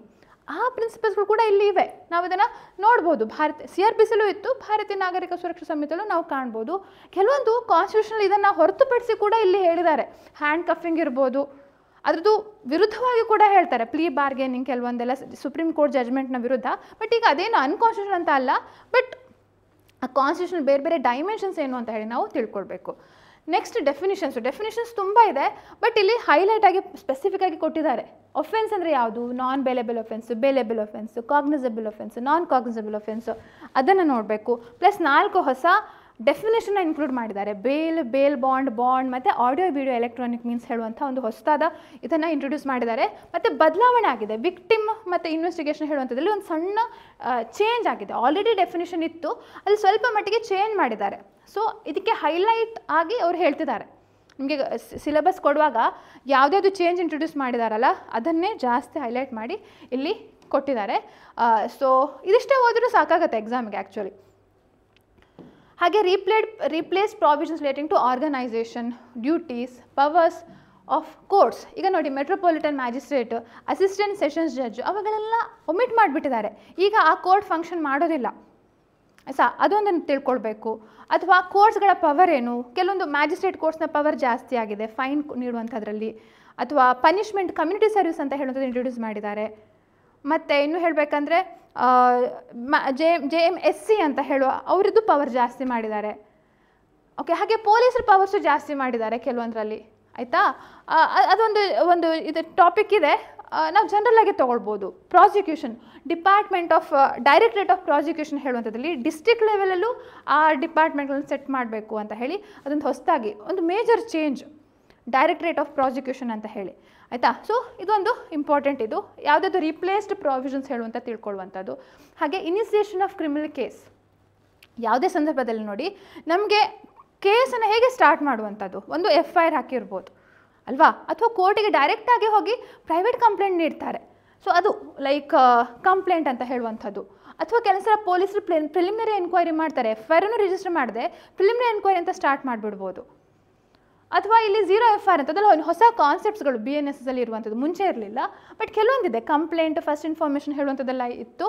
ಆ ಪ್ರಿನ್ಸಿಪಲ್ಸ್ಗಳು ಕೂಡ ಇಲ್ಲಿ ಇವೆ ನಾವು ಇದನ್ನು ನೋಡ್ಬೋದು ಭಾರತ ಸಿ ಆರ್ ಬಿ ಸಿಲೂ ಇತ್ತು ಭಾರತೀಯ ನಾಗರಿಕ ಸುರಕ್ಷಾ ಸಮಿತಿಯಲ್ಲೂ ನಾವು ಕಾಣ್ಬೋದು ಕೆಲವೊಂದು ಕಾನ್ಸ್ಟಿಟ್ಯೂಷನಲ್ಲಿ ಇದನ್ನು ಹೊರತುಪಡಿಸಿ ಕೂಡ ಇಲ್ಲಿ ಹೇಳಿದ್ದಾರೆ ಹ್ಯಾಂಡ್ ಕಫಿಂಗ್ ಇರ್ಬೋದು ಅದರದ್ದು ವಿರುದ್ಧವಾಗಿ ಕೂಡ ಹೇಳ್ತಾರೆ ಪ್ಲೀ ಬಾರ್ಗೇನಿಂಗ್ ಕೆಲವೊಂದೆಲ್ಲ ಸುಪ್ರೀಂ ಕೋರ್ಟ್ ಜಜ್ಮೆಂಟ್ನ ವಿರುದ್ಧ ಬಟ್ ಈಗ ಅದೇನು ಅನ್ಕಾನ್ಸ್ಟಿಟ್ಯೂಷನ್ ಅಂತ ಅಲ್ಲ ಬಟ್ ಆ ಕಾನ್ಸ್ಟಿಟ್ಯೂಷನ್ ಬೇರೆ ಬೇರೆ ಡೈಮೆನ್ಷನ್ಸ್ ಏನು ಅಂತ ಹೇಳಿ ನಾವು ತಿಳ್ಕೊಳ್ಬೇಕು ನೆಕ್ಸ್ಟ್ ಡೆಫಿನಿಷನ್ಸು ಡೆಫಿನಿಷನ್ಸ್ ತುಂಬ ಇದೆ ಬಟ್ ಇಲ್ಲಿ ಹೈಲೈಟ್ ಆಗಿ ಸ್ಪೆಸಿಫಿಕ್ ಆಗಿ ಕೊಟ್ಟಿದ್ದಾರೆ ಒಫೆನ್ಸ್ ಅಂದರೆ ಯಾವುದು non bailable offence bailable offence cognizable offence non cognizable offence ಅದನ್ನು ನೋಡಬೇಕು ಪ್ಲಸ್ ನಾಲ್ಕು ಹೊಸ ಡೆಫಿನೇಷನ್ನ ಇನ್ಕ್ಲೂಡ್ ಮಾಡಿದ್ದಾರೆ ಬೇಲ್ ಬೇಲ್ ಬಾಂಡ್ ಬಾಂಡ್ ಮತ್ತು ಆಡಿಯೋ ವಿಡಿಯೋ ಎಲೆಕ್ಟ್ರಾನಿಕ್ ಮೀನ್ಸ್ ಹೇಳುವಂಥ ಒಂದು ಹೊಸದಾದ ಇದನ್ನು ಇಂಟ್ರೊಡ್ಯೂಸ್ ಮಾಡಿದ್ದಾರೆ ಮತ್ತು ಬದಲಾವಣೆ ಆಗಿದೆ ವಿಕ್ಟಿಮ್ ಮತ್ತು ಇನ್ವೆಸ್ಟಿಗೇಷನ್ ಹೇಳುವಂಥದ್ರಲ್ಲಿ ಒಂದು ಸಣ್ಣ ಚೇಂಜ್ ಆಗಿದೆ ಆಲ್ರೆಡಿ ಡೆಫಿನೇಷನ್ ಇತ್ತು ಅಲ್ಲಿ ಸ್ವಲ್ಪ ಮಟ್ಟಿಗೆ ಚೇಂಜ್ ಮಾಡಿದ್ದಾರೆ ಸೊ ಇದಕ್ಕೆ ಹೈಲೈಟ್ ಆಗಿ ಅವರು ಹೇಳ್ತಿದ್ದಾರೆ ನಿಮಗೆ ಸಿಲೆಬಸ್ ಕೊಡುವಾಗ ಯಾವುದ್ಯಾವುದು ಚೇಂಜ್ ಇಂಟ್ರೊಡ್ಯೂಸ್ ಮಾಡಿದಾರಲ್ಲ ಅದನ್ನೇ ಜಾಸ್ತಿ ಹೈಲೈಟ್ ಮಾಡಿ ಇಲ್ಲಿ ಕೊಟ್ಟಿದ್ದಾರೆ ಸೊ ಇದಿಷ್ಟೇ ಹೋದರೂ ಸಾಕಾಗುತ್ತೆ ಎಕ್ಸಾಮ್ಗೆ ಆ್ಯಕ್ಚುಲಿ ಹಾಗೆ replaced replace provisions relating to organisation duties powers of courts ಈಗ ನೋಡಿ metropolitan magistrate assistant sessions judge ಅವಗಳೆಲ್ಲ ಒಮಿಟ್ ಮಾಡಿಬಿಟ್ಟಿದ್ದಾರೆ ಈಗ ಆ ಕೋರ್ಟ್ ಫಂಕ್ಷನ್ ಮಾಡೋದಿಲ್ಲ ಸಾ ಅದೊಂದನ್ನು ತಿಳ್ಕೊಳ್ಬೇಕು ಅಥವಾ ಕೋರ್ಟ್ಸ್ಗಳ ಪವರ್ ಏನು ಕೆಲವೊಂದು ಮ್ಯಾಜಿಸ್ಟ್ರೇಟ್ ಕೋರ್ಟ್ಸ್ನ ಪವರ್ ಜಾಸ್ತಿ ಆಗಿದೆ ಫೈನ್ ನೀಡುವಂಥದ್ರಲ್ಲಿ ಅಥವಾ ಪನಿಷ್ಮೆಂಟ್ ಕಮ್ಯುನಿಟಿ ಸರ್ವಿಸ್ ಅಂತ ಹೇಳುವಂಥದ್ದು ಇಂಟ್ರೊಡ್ಯೂಸ್ ಮಾಡಿದ್ದಾರೆ ಮತ್ತು ಇನ್ನೂ ಹೇಳಬೇಕಂದ್ರೆ J J M S C ಅಂತ ಹೇಳುವ ಅವರದ್ದು ಪವರ್ ಜಾಸ್ತಿ ಮಾಡಿದ್ದಾರೆ ಓಕೆ ಹಾಗೆ ಪೊಲೀಸರು ಪವರ್ಸು ಜಾಸ್ತಿ ಮಾಡಿದ್ದಾರೆ ಕೆಲವೊಂದರಲ್ಲಿ ಆಯಿತಾ ಅದೊಂದು ಒಂದು ಇದು ಟಾಪಿಕ್ ಇದೆ ನಾವು ಜನರಲಾಗಿ ತೊಗೊಳ್ಬೋದು prosecution department of directorate of prosecution ಹೇಳುವಂಥದ್ರಲ್ಲಿ ಡಿಸ್ಟ್ರಿಕ್ಟ್ ಲೆವೆಲಲ್ಲೂ ಆ ಡಿಪಾರ್ಟ್ಮೆಂಟ್ಗಳನ್ನು ಸೆಟ್ ಮಾಡಬೇಕು ಅಂತ ಹೇಳಿ ಅದೊಂದು ಹೊಸದಾಗಿ ಒಂದು major change directorate of prosecution ಅಂತ ಹೇಳಿ ಆಯಿತಾ ಸೊ ಇದೊಂದು ಇಂಪಾರ್ಟೆಂಟ್ ಇದು ಯಾವುದಾದ್ರು ರೀಪ್ಲೇಸ್ಡ್ ಪ್ರಾವಿಷನ್ಸ್ ಹೇಳುವಂತ ತಿಳ್ಕೊಳ್ಳುವಂಥದ್ದು ಹಾಗೆ ಇನಿಸಿಯೇಷನ್ ಆಫ್ ಕ್ರಿಮಿನಲ್ ಕೇಸ್ ಯಾವುದೇ ಸಂದರ್ಭದಲ್ಲಿ ನೋಡಿ ನಮಗೆ ಕೇಸನ್ನು ಹೇಗೆ ಸ್ಟಾರ್ಟ್ ಮಾಡುವಂಥದ್ದು ಒಂದು ಎಫ್ ಐ ಆರ್ ಹಾಕಿರ್ಬೋದು ಅಲ್ವಾ ಅಥವಾ ಕೋರ್ಟಿಗೆ ಡೈರೆಕ್ಟಾಗಿ ಹೋಗಿ ಪ್ರೈವೇಟ್ ಕಂಪ್ಲೇಂಟ್ ನೀಡ್ತಾರೆ ಸೊ ಅದು ಲೈಕ್ ಕಂಪ್ಲೇಂಟ್ ಅಂತ ಹೇಳುವಂಥದ್ದು ಅಥವಾ ಕೆಲಸ ಪೊಲೀಸರು ಪ್ರಿಲಿಮಿನರಿ ಎನ್ಕ್ವೈರಿ ಮಾಡ್ತಾರೆ ಎಫ್ ಐ ಆರ್ನು ರಿಜಿಸ್ಟರ್ ಮಾಡದೆ ಪ್ರಿಲಿಮಿನರಿ ಎನ್ಕ್ವೈರಿ ಅಂತ ಸ್ಟಾರ್ಟ್ ಮಾಡಿಬಿಡ್ಬೋದು ಅಥವಾ ಇಲ್ಲಿ ಝೀರೋ ಎಫ್ ಆರ್ ಅಂತ ಅದರಲ್ಲಿ ಹೊಸ ಕಾನ್ಸೆಪ್ಟ್ಸ್ಗಳು ಬಿ ಎನ್ ಎಸ್ ಎಸ್ ಅಲ್ಲಿ ಇರುವಂಥದ್ದು ಮುಂಚೆ ಇರಲಿಲ್ಲ ಬಟ್ ಕೆಲವೊಂದಿದೆ ಕಂಪ್ಲೇಂಟ್ ಫಸ್ಟ್ ಇನ್ಫಾರ್ಮೇಷನ್ ಹೇಳುವಂಥದ್ದೆಲ್ಲ ಇತ್ತು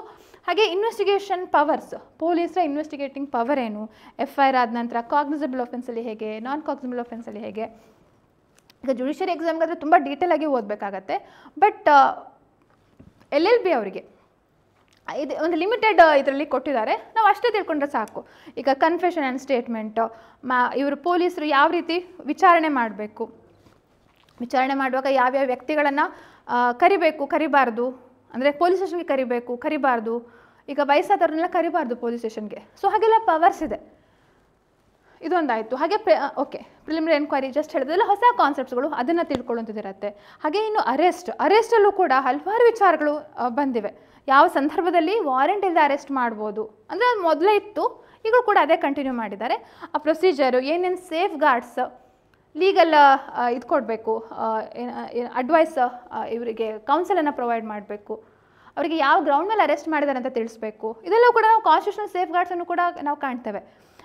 ಹಾಗೆ ಇನ್ವೆಸ್ಟಿಗೇಷನ್ ಪವರ್ಸ್ ಪೊಲೀಸರ ಇನ್ವೆಸ್ಟಿಗೇಟಿಂಗ್ ಪವರ್ ಏನು ಎಫ್ ಐ ಆರ್ ಆದ ನಂತರ ಕಾಗ್ನಿಸಬಲ್ ಅಲ್ಲಿ ಹೇಗೆ ನಾನ್ ಆಫೆನ್ಸ್ ಅಲ್ಲಿ ಹೇಗೆ ಈಗ ಜುಡಿಷಿಯರಿ ಎಕ್ಸಾಮ್ಗಾದರೆ ತುಂಬ ಆಗಿ ಓದಬೇಕಾಗತ್ತೆ but L uh, L B ಅವರಿಗೆ ಇದು ಒಂದು ಲಿಮಿಟೆಡ್ ಇದರಲ್ಲಿ ಕೊಟ್ಟಿದ್ದಾರೆ ನಾವು ಅಷ್ಟೇ ತಿಳ್ಕೊಂಡ್ರೆ ಸಾಕು ಈಗ ಕನ್ಫೆಷನ್ ಆ್ಯಂಡ್ ಸ್ಟೇಟ್ಮೆಂಟು ಮಾ ಇವರು ಪೊಲೀಸರು ಯಾವ ರೀತಿ ವಿಚಾರಣೆ ಮಾಡಬೇಕು ವಿಚಾರಣೆ ಮಾಡುವಾಗ ಯಾವ್ಯಾವ ವ್ಯಕ್ತಿಗಳನ್ನು ಕರಿಬೇಕು ಕರಿಬಾರ್ದು ಅಂದರೆ ಪೊಲೀಸ್ ಸ್ಟೇಷನ್ಗೆ ಕರಿಬೇಕು ಕರಿಬಾರ್ದು ಈಗ ವಯಸ್ಸಾದವ್ರನ್ನೆಲ್ಲ ಕರಿಬಾರ್ದು ಪೊಲೀಸ್ ಸ್ಟೇಷನ್ಗೆ ಸೊ ಹಾಗೆಲ್ಲ ಪವರ್ಸ್ ಇದೆ ಇದೊಂದಾಯಿತು ಹಾಗೆ ಪ್ರ ಓಕೆ ಪ್ರಿಲಿಮಿನರಿ ಎನ್ಕ್ವೈರಿ ಜಸ್ಟ್ ಹೇಳಿದ್ರೆ ಹೊಸ ಕಾನ್ಸೆಪ್ಟ್ಸ್ಗಳು ಅದನ್ನು ತಿಳ್ಕೊಳ್ಳುವಂಥದ್ದಿರುತ್ತೆ ಹಾಗೆ ಇನ್ನು ಅರೆಸ್ಟ್ ಅರೆಸ್ಟಲ್ಲೂ ಕೂಡ ಹಲವಾರು ವಿಚಾರಗಳು ಬಂದಿವೆ ಯಾವ ಸಂದರ್ಭದಲ್ಲಿ ವಾರೆಂಟ್ ಇಲ್ಲದೆ ಅರೆಸ್ಟ್ ಮಾಡ್ಬೋದು ಅಂದರೆ ಅದು ಮೊದಲೇ ಇತ್ತು ಈಗಲೂ ಕೂಡ ಅದೇ ಕಂಟಿನ್ಯೂ ಮಾಡಿದ್ದಾರೆ ಆ ಪ್ರೊಸೀಜರು ಏನೇನು ಸೇಫ್ ಗಾರ್ಡ್ಸ್ ಲೀಗಲ್ ಇದು ಕೊಡಬೇಕು ಅಡ್ವೈಸ್ ಇವರಿಗೆ ಕೌನ್ಸಿಲನ್ನು ಪ್ರೊವೈಡ್ ಮಾಡಬೇಕು ಅವರಿಗೆ ಯಾವ ಗ್ರೌಂಡ್ ಮೇಲೆ ಅರೆಸ್ಟ್ ಮಾಡಿದ್ದಾರೆ ಅಂತ ತಿಳಿಸ್ಬೇಕು ಇದೆಲ್ಲ ಕೂಡ ನಾವು ಕಾನ್ಸ್ಟಿಟ್ಯೂಷನ್ ಸೇಫ್ ಗಾರ್ಡ್ಸನ್ನು ಕೂಡ ನಾವು ಕಾಣ್ತೇವೆ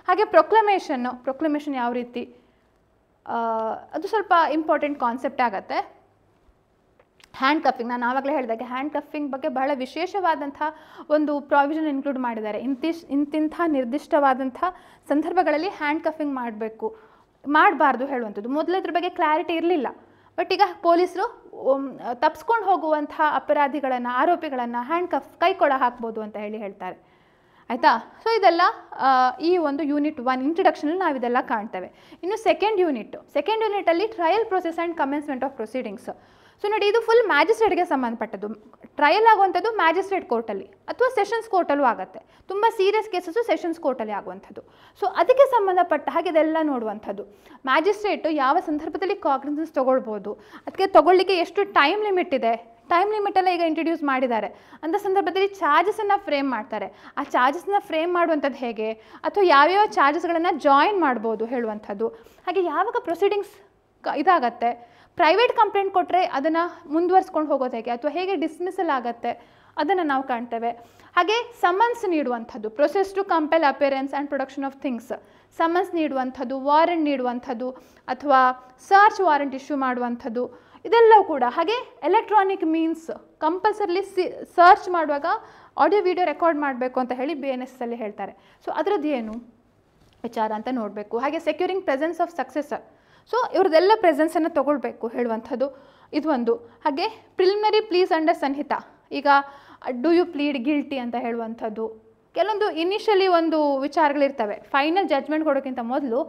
ಹಾಗೆ ಪ್ರೊಕ್ಲಮೇಷನ್ನು ಪ್ರೊಕ್ಲಮೇಷನ್ ಯಾವ ರೀತಿ ಅದು ಸ್ವಲ್ಪ ಇಂಪಾರ್ಟೆಂಟ್ ಕಾನ್ಸೆಪ್ಟ್ ಆಗುತ್ತೆ ಹ್ಯಾಂಡ್ ಕಫಿಂಗ್ ನಾನು ಆವಾಗಲೇ ಹೇಳಿದಾಗೆ ಹ್ಯಾಂಡ್ ಕಫಿಂಗ್ ಬಗ್ಗೆ ಬಹಳ ವಿಶೇಷವಾದಂಥ ಒಂದು ಪ್ರಾವಿಷನ್ ಇನ್ಕ್ಲೂಡ್ ಮಾಡಿದ್ದಾರೆ ಇಂತಿಶ್ ಇಂತಿಂಥ ನಿರ್ದಿಷ್ಟವಾದಂಥ ಸಂದರ್ಭಗಳಲ್ಲಿ ಹ್ಯಾಂಡ್ ಕಫಿಂಗ್ ಮಾಡಬೇಕು ಮಾಡಬಾರ್ದು ಹೇಳುವಂಥದ್ದು ಮೊದಲು ಇದ್ರ ಬಗ್ಗೆ ಕ್ಲಾರಿಟಿ ಇರಲಿಲ್ಲ ಬಟ್ ಈಗ ಪೊಲೀಸರು ತಪ್ಸ್ಕೊಂಡು ಹೋಗುವಂಥ ಅಪರಾಧಿಗಳನ್ನು ಆರೋಪಿಗಳನ್ನು ಹ್ಯಾಂಡ್ ಕಫ್ ಕೈಕೊಳ ಹಾಕ್ಬೋದು ಅಂತ ಹೇಳಿ ಹೇಳ್ತಾರೆ ಆಯಿತಾ ಸೊ ಇದೆಲ್ಲ ಈ ಒಂದು ಯೂನಿಟ್ ಒನ್ ಇಂಟ್ರಡಕ್ಷನಲ್ಲಿ ನಾವು ಇದೆಲ್ಲ ಕಾಣ್ತೇವೆ ಇನ್ನು ಸೆಕೆಂಡ್ ಯೂನಿಟ್ ಸೆಕೆಂಡ್ ಯೂನಿಟಲ್ಲಿ trial process and commencement of proceedings so ನೋಡಿ ಇದು ಫುಲ್ ಮ್ಯಾಜಿಸ್ಟ್ರೇಟ್ಗೆ ಸಂಬಂಧಪಟ್ಟದ್ದು ಟ್ರಯಲ್ ಆಗುವಂಥದ್ದು ಮ್ಯಾಜಿಸ್ಟ್ರೇಟ್ ಕೋರ್ಟಲ್ಲಿ ಅಥವಾ ಸೆಷನ್ಸ್ ಕೋರ್ಟಲ್ಲೂ ಆಗುತ್ತೆ ತುಂಬ ಸೀರಿಯಸ್ ಕೇಸಸ್ಸು ಸೆಷನ್ಸ್ ಕೋರ್ಟಲ್ಲಿ ಆಗುವಂಥದ್ದು ಸೊ ಅದಕ್ಕೆ ಸಂಬಂಧಪಟ್ಟ ಹಾಗೆ ಇದೆಲ್ಲ ನೋಡುವಂಥದ್ದು ಮ್ಯಾಜಿಸ್ಟ್ರೇಟು ಯಾವ ಸಂದರ್ಭದಲ್ಲಿ ಕಾಗ್ನಿಸನ್ಸ್ ತೊಗೊಳ್ಬೋದು ಅದಕ್ಕೆ ತೊಗೊಳ್ಳಿಕ್ಕೆ ಎಷ್ಟು ಟೈಮ್ ಲಿಮಿಟ್ ಇದೆ ಟೈಮ್ ಲಿಮಿಟೆಲ್ಲ ಈಗ ಇಂಟ್ರೊಡ್ಯೂಸ್ ಮಾಡಿದ್ದಾರೆ ಅಂಥ ಸಂದರ್ಭದಲ್ಲಿ ಚಾರ್ಜಸನ್ನು ಫ್ರೇಮ್ ಮಾಡ್ತಾರೆ ಆ ಚಾರ್ಜಸ್ನ ಫ್ರೇಮ್ ಮಾಡುವಂಥದ್ದು ಹೇಗೆ ಅಥವಾ ಯಾವ್ಯಾವ ಚಾರ್ಜಸ್ಗಳನ್ನು ಜಾಯಿನ್ ಮಾಡ್ಬೋದು ಹೇಳುವಂಥದ್ದು ಹಾಗೆ ಯಾವಾಗ ಪ್ರೊಸೀಡಿಂಗ್ಸ್ ಇದಾಗತ್ತೆ ಪ್ರೈವೇಟ್ ಕಂಪ್ಲೇಂಟ್ ಕೊಟ್ಟರೆ ಅದನ್ನು ಮುಂದುವರ್ಸ್ಕೊಂಡು ಹೋಗೋದು ಹೇಗೆ ಅಥವಾ ಹೇಗೆ ಡಿಸ್ಮಿಸಲ್ ಆಗುತ್ತೆ ಅದನ್ನು ನಾವು ಕಾಣ್ತೇವೆ ಹಾಗೆ ಸಮನ್ಸ್ ನೀಡುವಂಥದ್ದು process to compel appearance and production of things summons ನೀಡುವಂಥದ್ದು ವಾರೆಂಟ್ ನೀಡುವಂಥದ್ದು ಅಥವಾ ಸರ್ಚ್ ವಾರೆಂಟ್ ಇಶ್ಯೂ ಮಾಡುವಂಥದ್ದು ಇದೆಲ್ಲವೂ ಕೂಡ ಹಾಗೆ ಎಲೆಕ್ಟ್ರಾನಿಕ್ ಮೀನ್ಸ್ ಕಂಪಲ್ಸರಿಲಿ ಸಿ ಸರ್ಚ್ ಮಾಡುವಾಗ ಆಡಿಯೋ ವಿಡಿಯೋ ರೆಕಾರ್ಡ್ ಮಾಡಬೇಕು ಅಂತ ಹೇಳಿ ಬಿ ಎನ್ ಎಸ್ ಅಲ್ಲಿ ಹೇಳ್ತಾರೆ ಸೊ ಅದರದ್ದು ಏನು ವಿಚಾರ ಅಂತ ನೋಡಬೇಕು ಹಾಗೆ securing presence of successor so ಇವ್ರದ್ದೆಲ್ಲ ಪ್ರೆಸೆನ್ಸನ್ನು ತೊಗೊಳ್ಬೇಕು ಹೇಳುವಂಥದ್ದು ಇದು ಒಂದು ಹಾಗೆ ಪ್ರಿಲಿಮಿನರಿ ಪ್ಲೀಸ್ ಅಂಡರ್ ಸನ್ನಿಹಿತ ಈಗ ಡು ಯು ಪ್ಲೀಡ್ ಗಿಲ್ಟಿ ಅಂತ ಹೇಳುವಂಥದ್ದು ಕೆಲವೊಂದು ಇನಿಷಿಯಲಿ ಒಂದು ವಿಚಾರಗಳಿರ್ತವೆ ಫೈನಲ್ ಜಜ್ಮೆಂಟ್ ಕೊಡೋಕ್ಕಿಂತ ಮೊದಲು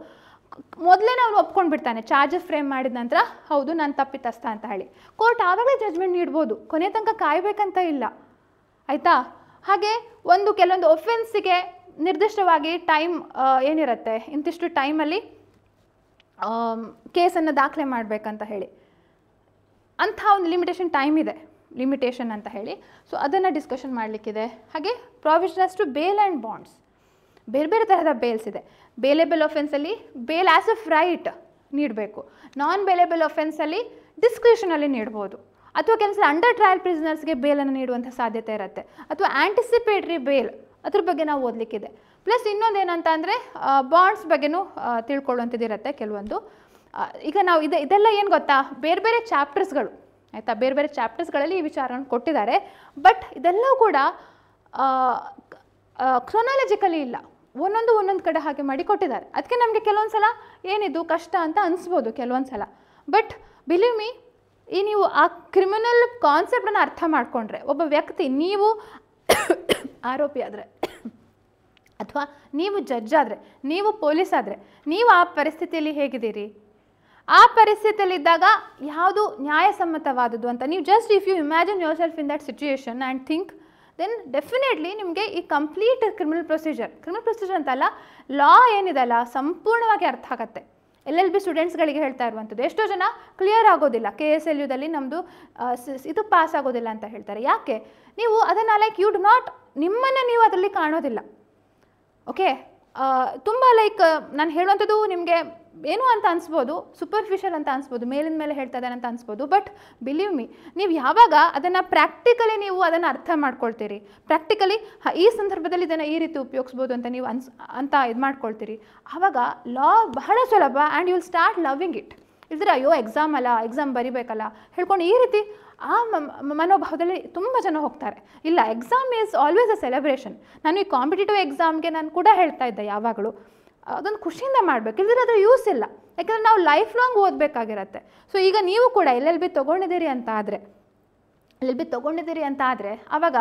ಮೊದಲೇ ನಾವು ಒಪ್ಕೊಂಡು ಬಿಡ್ತಾನೆ ಚಾರ್ಜಸ್ ಫ್ರೇಮ್ ಮಾಡಿದ ನಂತರ ಹೌದು ನಾನು ತಪ್ಪಿತಸ್ಥ ಅಂತ ಹೇಳಿ ಕೋರ್ಟ್ ಆವಾಗಲೇ ಜಜ್ಮೆಂಟ್ ನೀಡ್ಬೋದು ಕೊನೆ ತನಕ ಕಾಯಬೇಕಂತ ಇಲ್ಲ ಆಯಿತಾ ಹಾಗೆ ಒಂದು ಕೆಲವೊಂದು ಒಫೆನ್ಸಿಗೆ ನಿರ್ದಿಷ್ಟವಾಗಿ ಟೈಮ್ ಏನಿರುತ್ತೆ ಇಂತಿಷ್ಟು ಟೈಮಲ್ಲಿ ಕೇಸನ್ನು ದಾಖಲೆ ಮಾಡಬೇಕಂತ ಹೇಳಿ ಅಂಥ ಒಂದು ಲಿಮಿಟೇಷನ್ ಟೈಮ್ ಇದೆ ಲಿಮಿಟೇಷನ್ ಅಂತ ಹೇಳಿ ಸೊ ಅದನ್ನು ಡಿಸ್ಕಷನ್ ಮಾಡಲಿಕ್ಕಿದೆ ಹಾಗೆ provisionals to bail and bonds ಬೇರೆ ಬೇರೆ ತರಹದ ಬೇಲ್ಸ್ ಇದೆ ಬೇಲೆಬಲ್ ಒಫೆನ್ಸಲ್ಲಿ ಬೇಲ್ ಆ್ಯಸ್ ಅ ರೈಟ್ ನೀಡಬೇಕು ನಾನ್ ಬೇಲೆಬಲ್ ಒಫೆನ್ಸಲ್ಲಿ ಡಿಸ್ಕ್ರಿಷನಲ್ಲಿ ನೀಡ್ಬೋದು ಅಥವಾ ಕೆಲಸ ಅಂಡರ್ ಟ್ರಯಲ್ ಪ್ರಿಸನರ್ಸ್ಗೆ ಬೇಲನ್ನು ನೀಡುವಂಥ ಸಾಧ್ಯತೆ ಇರುತ್ತೆ ಅಥವಾ ಆ್ಯಂಟಿಸಿಪೇಟ್ರಿ ಬೇಲ್ ಅದ್ರ ಬಗ್ಗೆ ನಾವು ಓದಲಿಕ್ಕಿದೆ ಪ್ಲಸ್ ಏನಂತ ಅಂದರೆ ಬಾಂಡ್ಸ್ ಬಗ್ಗೆನೂ ತಿಳ್ಕೊಳ್ಳುವಂಥದ್ದಿರುತ್ತೆ ಕೆಲವೊಂದು ಈಗ ನಾವು ಇದೆ ಇದೆಲ್ಲ ಏನು ಗೊತ್ತಾ ಬೇರೆ ಬೇರೆ ಚಾಪ್ಟರ್ಸ್ಗಳು ಆಯಿತಾ ಬೇರೆ ಬೇರೆ ಚಾಪ್ಟರ್ಸ್ಗಳಲ್ಲಿ ಈ ವಿಚಾರವನ್ನು ಕೊಟ್ಟಿದ್ದಾರೆ ಬಟ್ ಇದೆಲ್ಲವೂ ಕೂಡ ಕ್ರೊನಾಲಜಿಕಲಿ ಇಲ್ಲ ಒಂದೊಂದು ಒಂದೊಂದು ಕಡೆ ಹಾಗೆ ಮಾಡಿ ಕೊಟ್ಟಿದ್ದಾರೆ ಅದಕ್ಕೆ ನಮಗೆ ಕೆಲವೊಂದು ಸಲ ಏನಿದು ಕಷ್ಟ ಅಂತ ಅನಿಸ್ಬೋದು ಕೆಲವೊಂದು ಸಲ ಬಟ್ ಬಿಲೀವ್ ಮೀ ಈ ನೀವು ಆ ಕ್ರಿಮಿನಲ್ ಕಾನ್ಸೆಪ್ಟನ್ನು ಅರ್ಥ ಮಾಡಿಕೊಂಡ್ರೆ ಒಬ್ಬ ವ್ಯಕ್ತಿ ನೀವು ಆರೋಪಿ ಆದರೆ ಅಥವಾ ನೀವು ಜಡ್ಜ್ ಆದರೆ ನೀವು ಪೊಲೀಸ್ ಆದರೆ ನೀವು ಆ ಪರಿಸ್ಥಿತಿಯಲ್ಲಿ ಹೇಗಿದ್ದೀರಿ ಆ ಪರಿಸ್ಥಿತಿಯಲ್ಲಿದ್ದಾಗ ಯಾವುದು ನ್ಯಾಯಸಮ್ಮತವಾದದ್ದು ಅಂತ ನೀವು just if you imagine yourself in that situation and think then definitely ನಿಮಗೆ ಈ complete criminal procedure criminal procedure ಅಂತಲ್ಲ ಲಾ ಏನಿದೆಲ್ಲ ಸಂಪೂರ್ಣವಾಗಿ ಅರ್ಥ ಆಗತ್ತೆ ಎಲ್ ಎಲ್ ಬಿ ಸ್ಟೂಡೆಂಟ್ಸ್ಗಳಿಗೆ ಹೇಳ್ತಾ ಇರುವಂಥದ್ದು ಎಷ್ಟೋ ಜನ ಕ್ಲಿಯರ್ ಆಗೋದಿಲ್ಲ ಕೆ ಎಸ್ ಎಲ್ ಯುದಲ್ಲಿ ನಮ್ಮದು ಇದು ಪಾಸ್ ಆಗೋದಿಲ್ಲ ಅಂತ ಹೇಳ್ತಾರೆ ಯಾಕೆ ನೀವು ಅದನ್ನು ಲೈಕ್ ಯು ಡು ನಾಟ್ ನಿಮ್ಮನ್ನು ನೀವು ಅದರಲ್ಲಿ ಕಾಣೋದಿಲ್ಲ ಓಕೆ ತುಂಬ ಲೈಕ್ ನಾನು ಹೇಳುವಂಥದ್ದು ನಿಮಗೆ ಏನು ಅಂತ ಅನಿಸ್ಬೋದು ಸೂಪರ್ಫಿಷಿಯಲ್ ಅಂತ ಅನ್ಸ್ಬೋದು ಮೇಲಿನ ಮೇಲೆ ಹೇಳ್ತಾ ಇದ್ದಾನೆ ಅಂತ ಅನ್ಸ್ಬೋದು ಬಟ್ ಬಿಲೀವ್ ಮಿ ನೀವು ಯಾವಾಗ ಅದನ್ನು ಪ್ರಾಕ್ಟಿಕಲಿ ನೀವು ಅದನ್ನು ಅರ್ಥ ಮಾಡ್ಕೊಳ್ತೀರಿ ಪ್ರಾಕ್ಟಿಕಲಿ ಈ ಸಂದರ್ಭದಲ್ಲಿ ಇದನ್ನು ಈ ರೀತಿ ಉಪಯೋಗಿಸ್ಬೋದು ಅಂತ ನೀವು ಅನ್ಸ್ ಅಂತ ಇದು ಮಾಡ್ಕೊಳ್ತೀರಿ ಆವಾಗ ಲಾ ಬಹಳ ಸುಲಭ and you will start loving it ಇಲ್ದ್ರೆ ಅಯ್ಯೋ ಎಕ್ಸಾಮ್ ಅಲ್ಲ ಎಕ್ಸಾಮ್ ಬರಿಬೇಕಲ್ಲ ಹೇಳ್ಕೊಂಡು ಈ ರೀತಿ ಆ ಮನೋಭಾವದಲ್ಲಿ ತುಂಬ ಜನ ಹೋಗ್ತಾರೆ ಇಲ್ಲ exam is always a celebration ನಾನು ಈ ಕಾಂಪಿಟೇಟಿವ್ ಎಕ್ಸಾಮ್ಗೆ ನಾನು ಕೂಡ ಹೇಳ್ತಾ ಇದ್ದೆ ಯಾವಾಗಲೂ ಅದನ್ನು ಖುಷಿಯಿಂದ ಮಾಡಬೇಕು ಇಲ್ಲದ್ರೆ ಅದರ ಯೂಸ್ ಇಲ್ಲ ಯಾಕಂದರೆ ನಾವು ಲೈಫ್ ಲಾಂಗ್ ಓದಬೇಕಾಗಿರತ್ತೆ ಸೊ ಈಗ ನೀವು ಕೂಡ ಎಲ್ಲೆಲ್ಲಿ ಬಿ ತೊಗೊಂಡಿದ್ದೀರಿ ಅಂತ ಆದರೆ ಎಲ್ ಬಿ ತೊಗೊಂಡಿದ್ದೀರಿ ಅಂತ ಆದರೆ ಆವಾಗ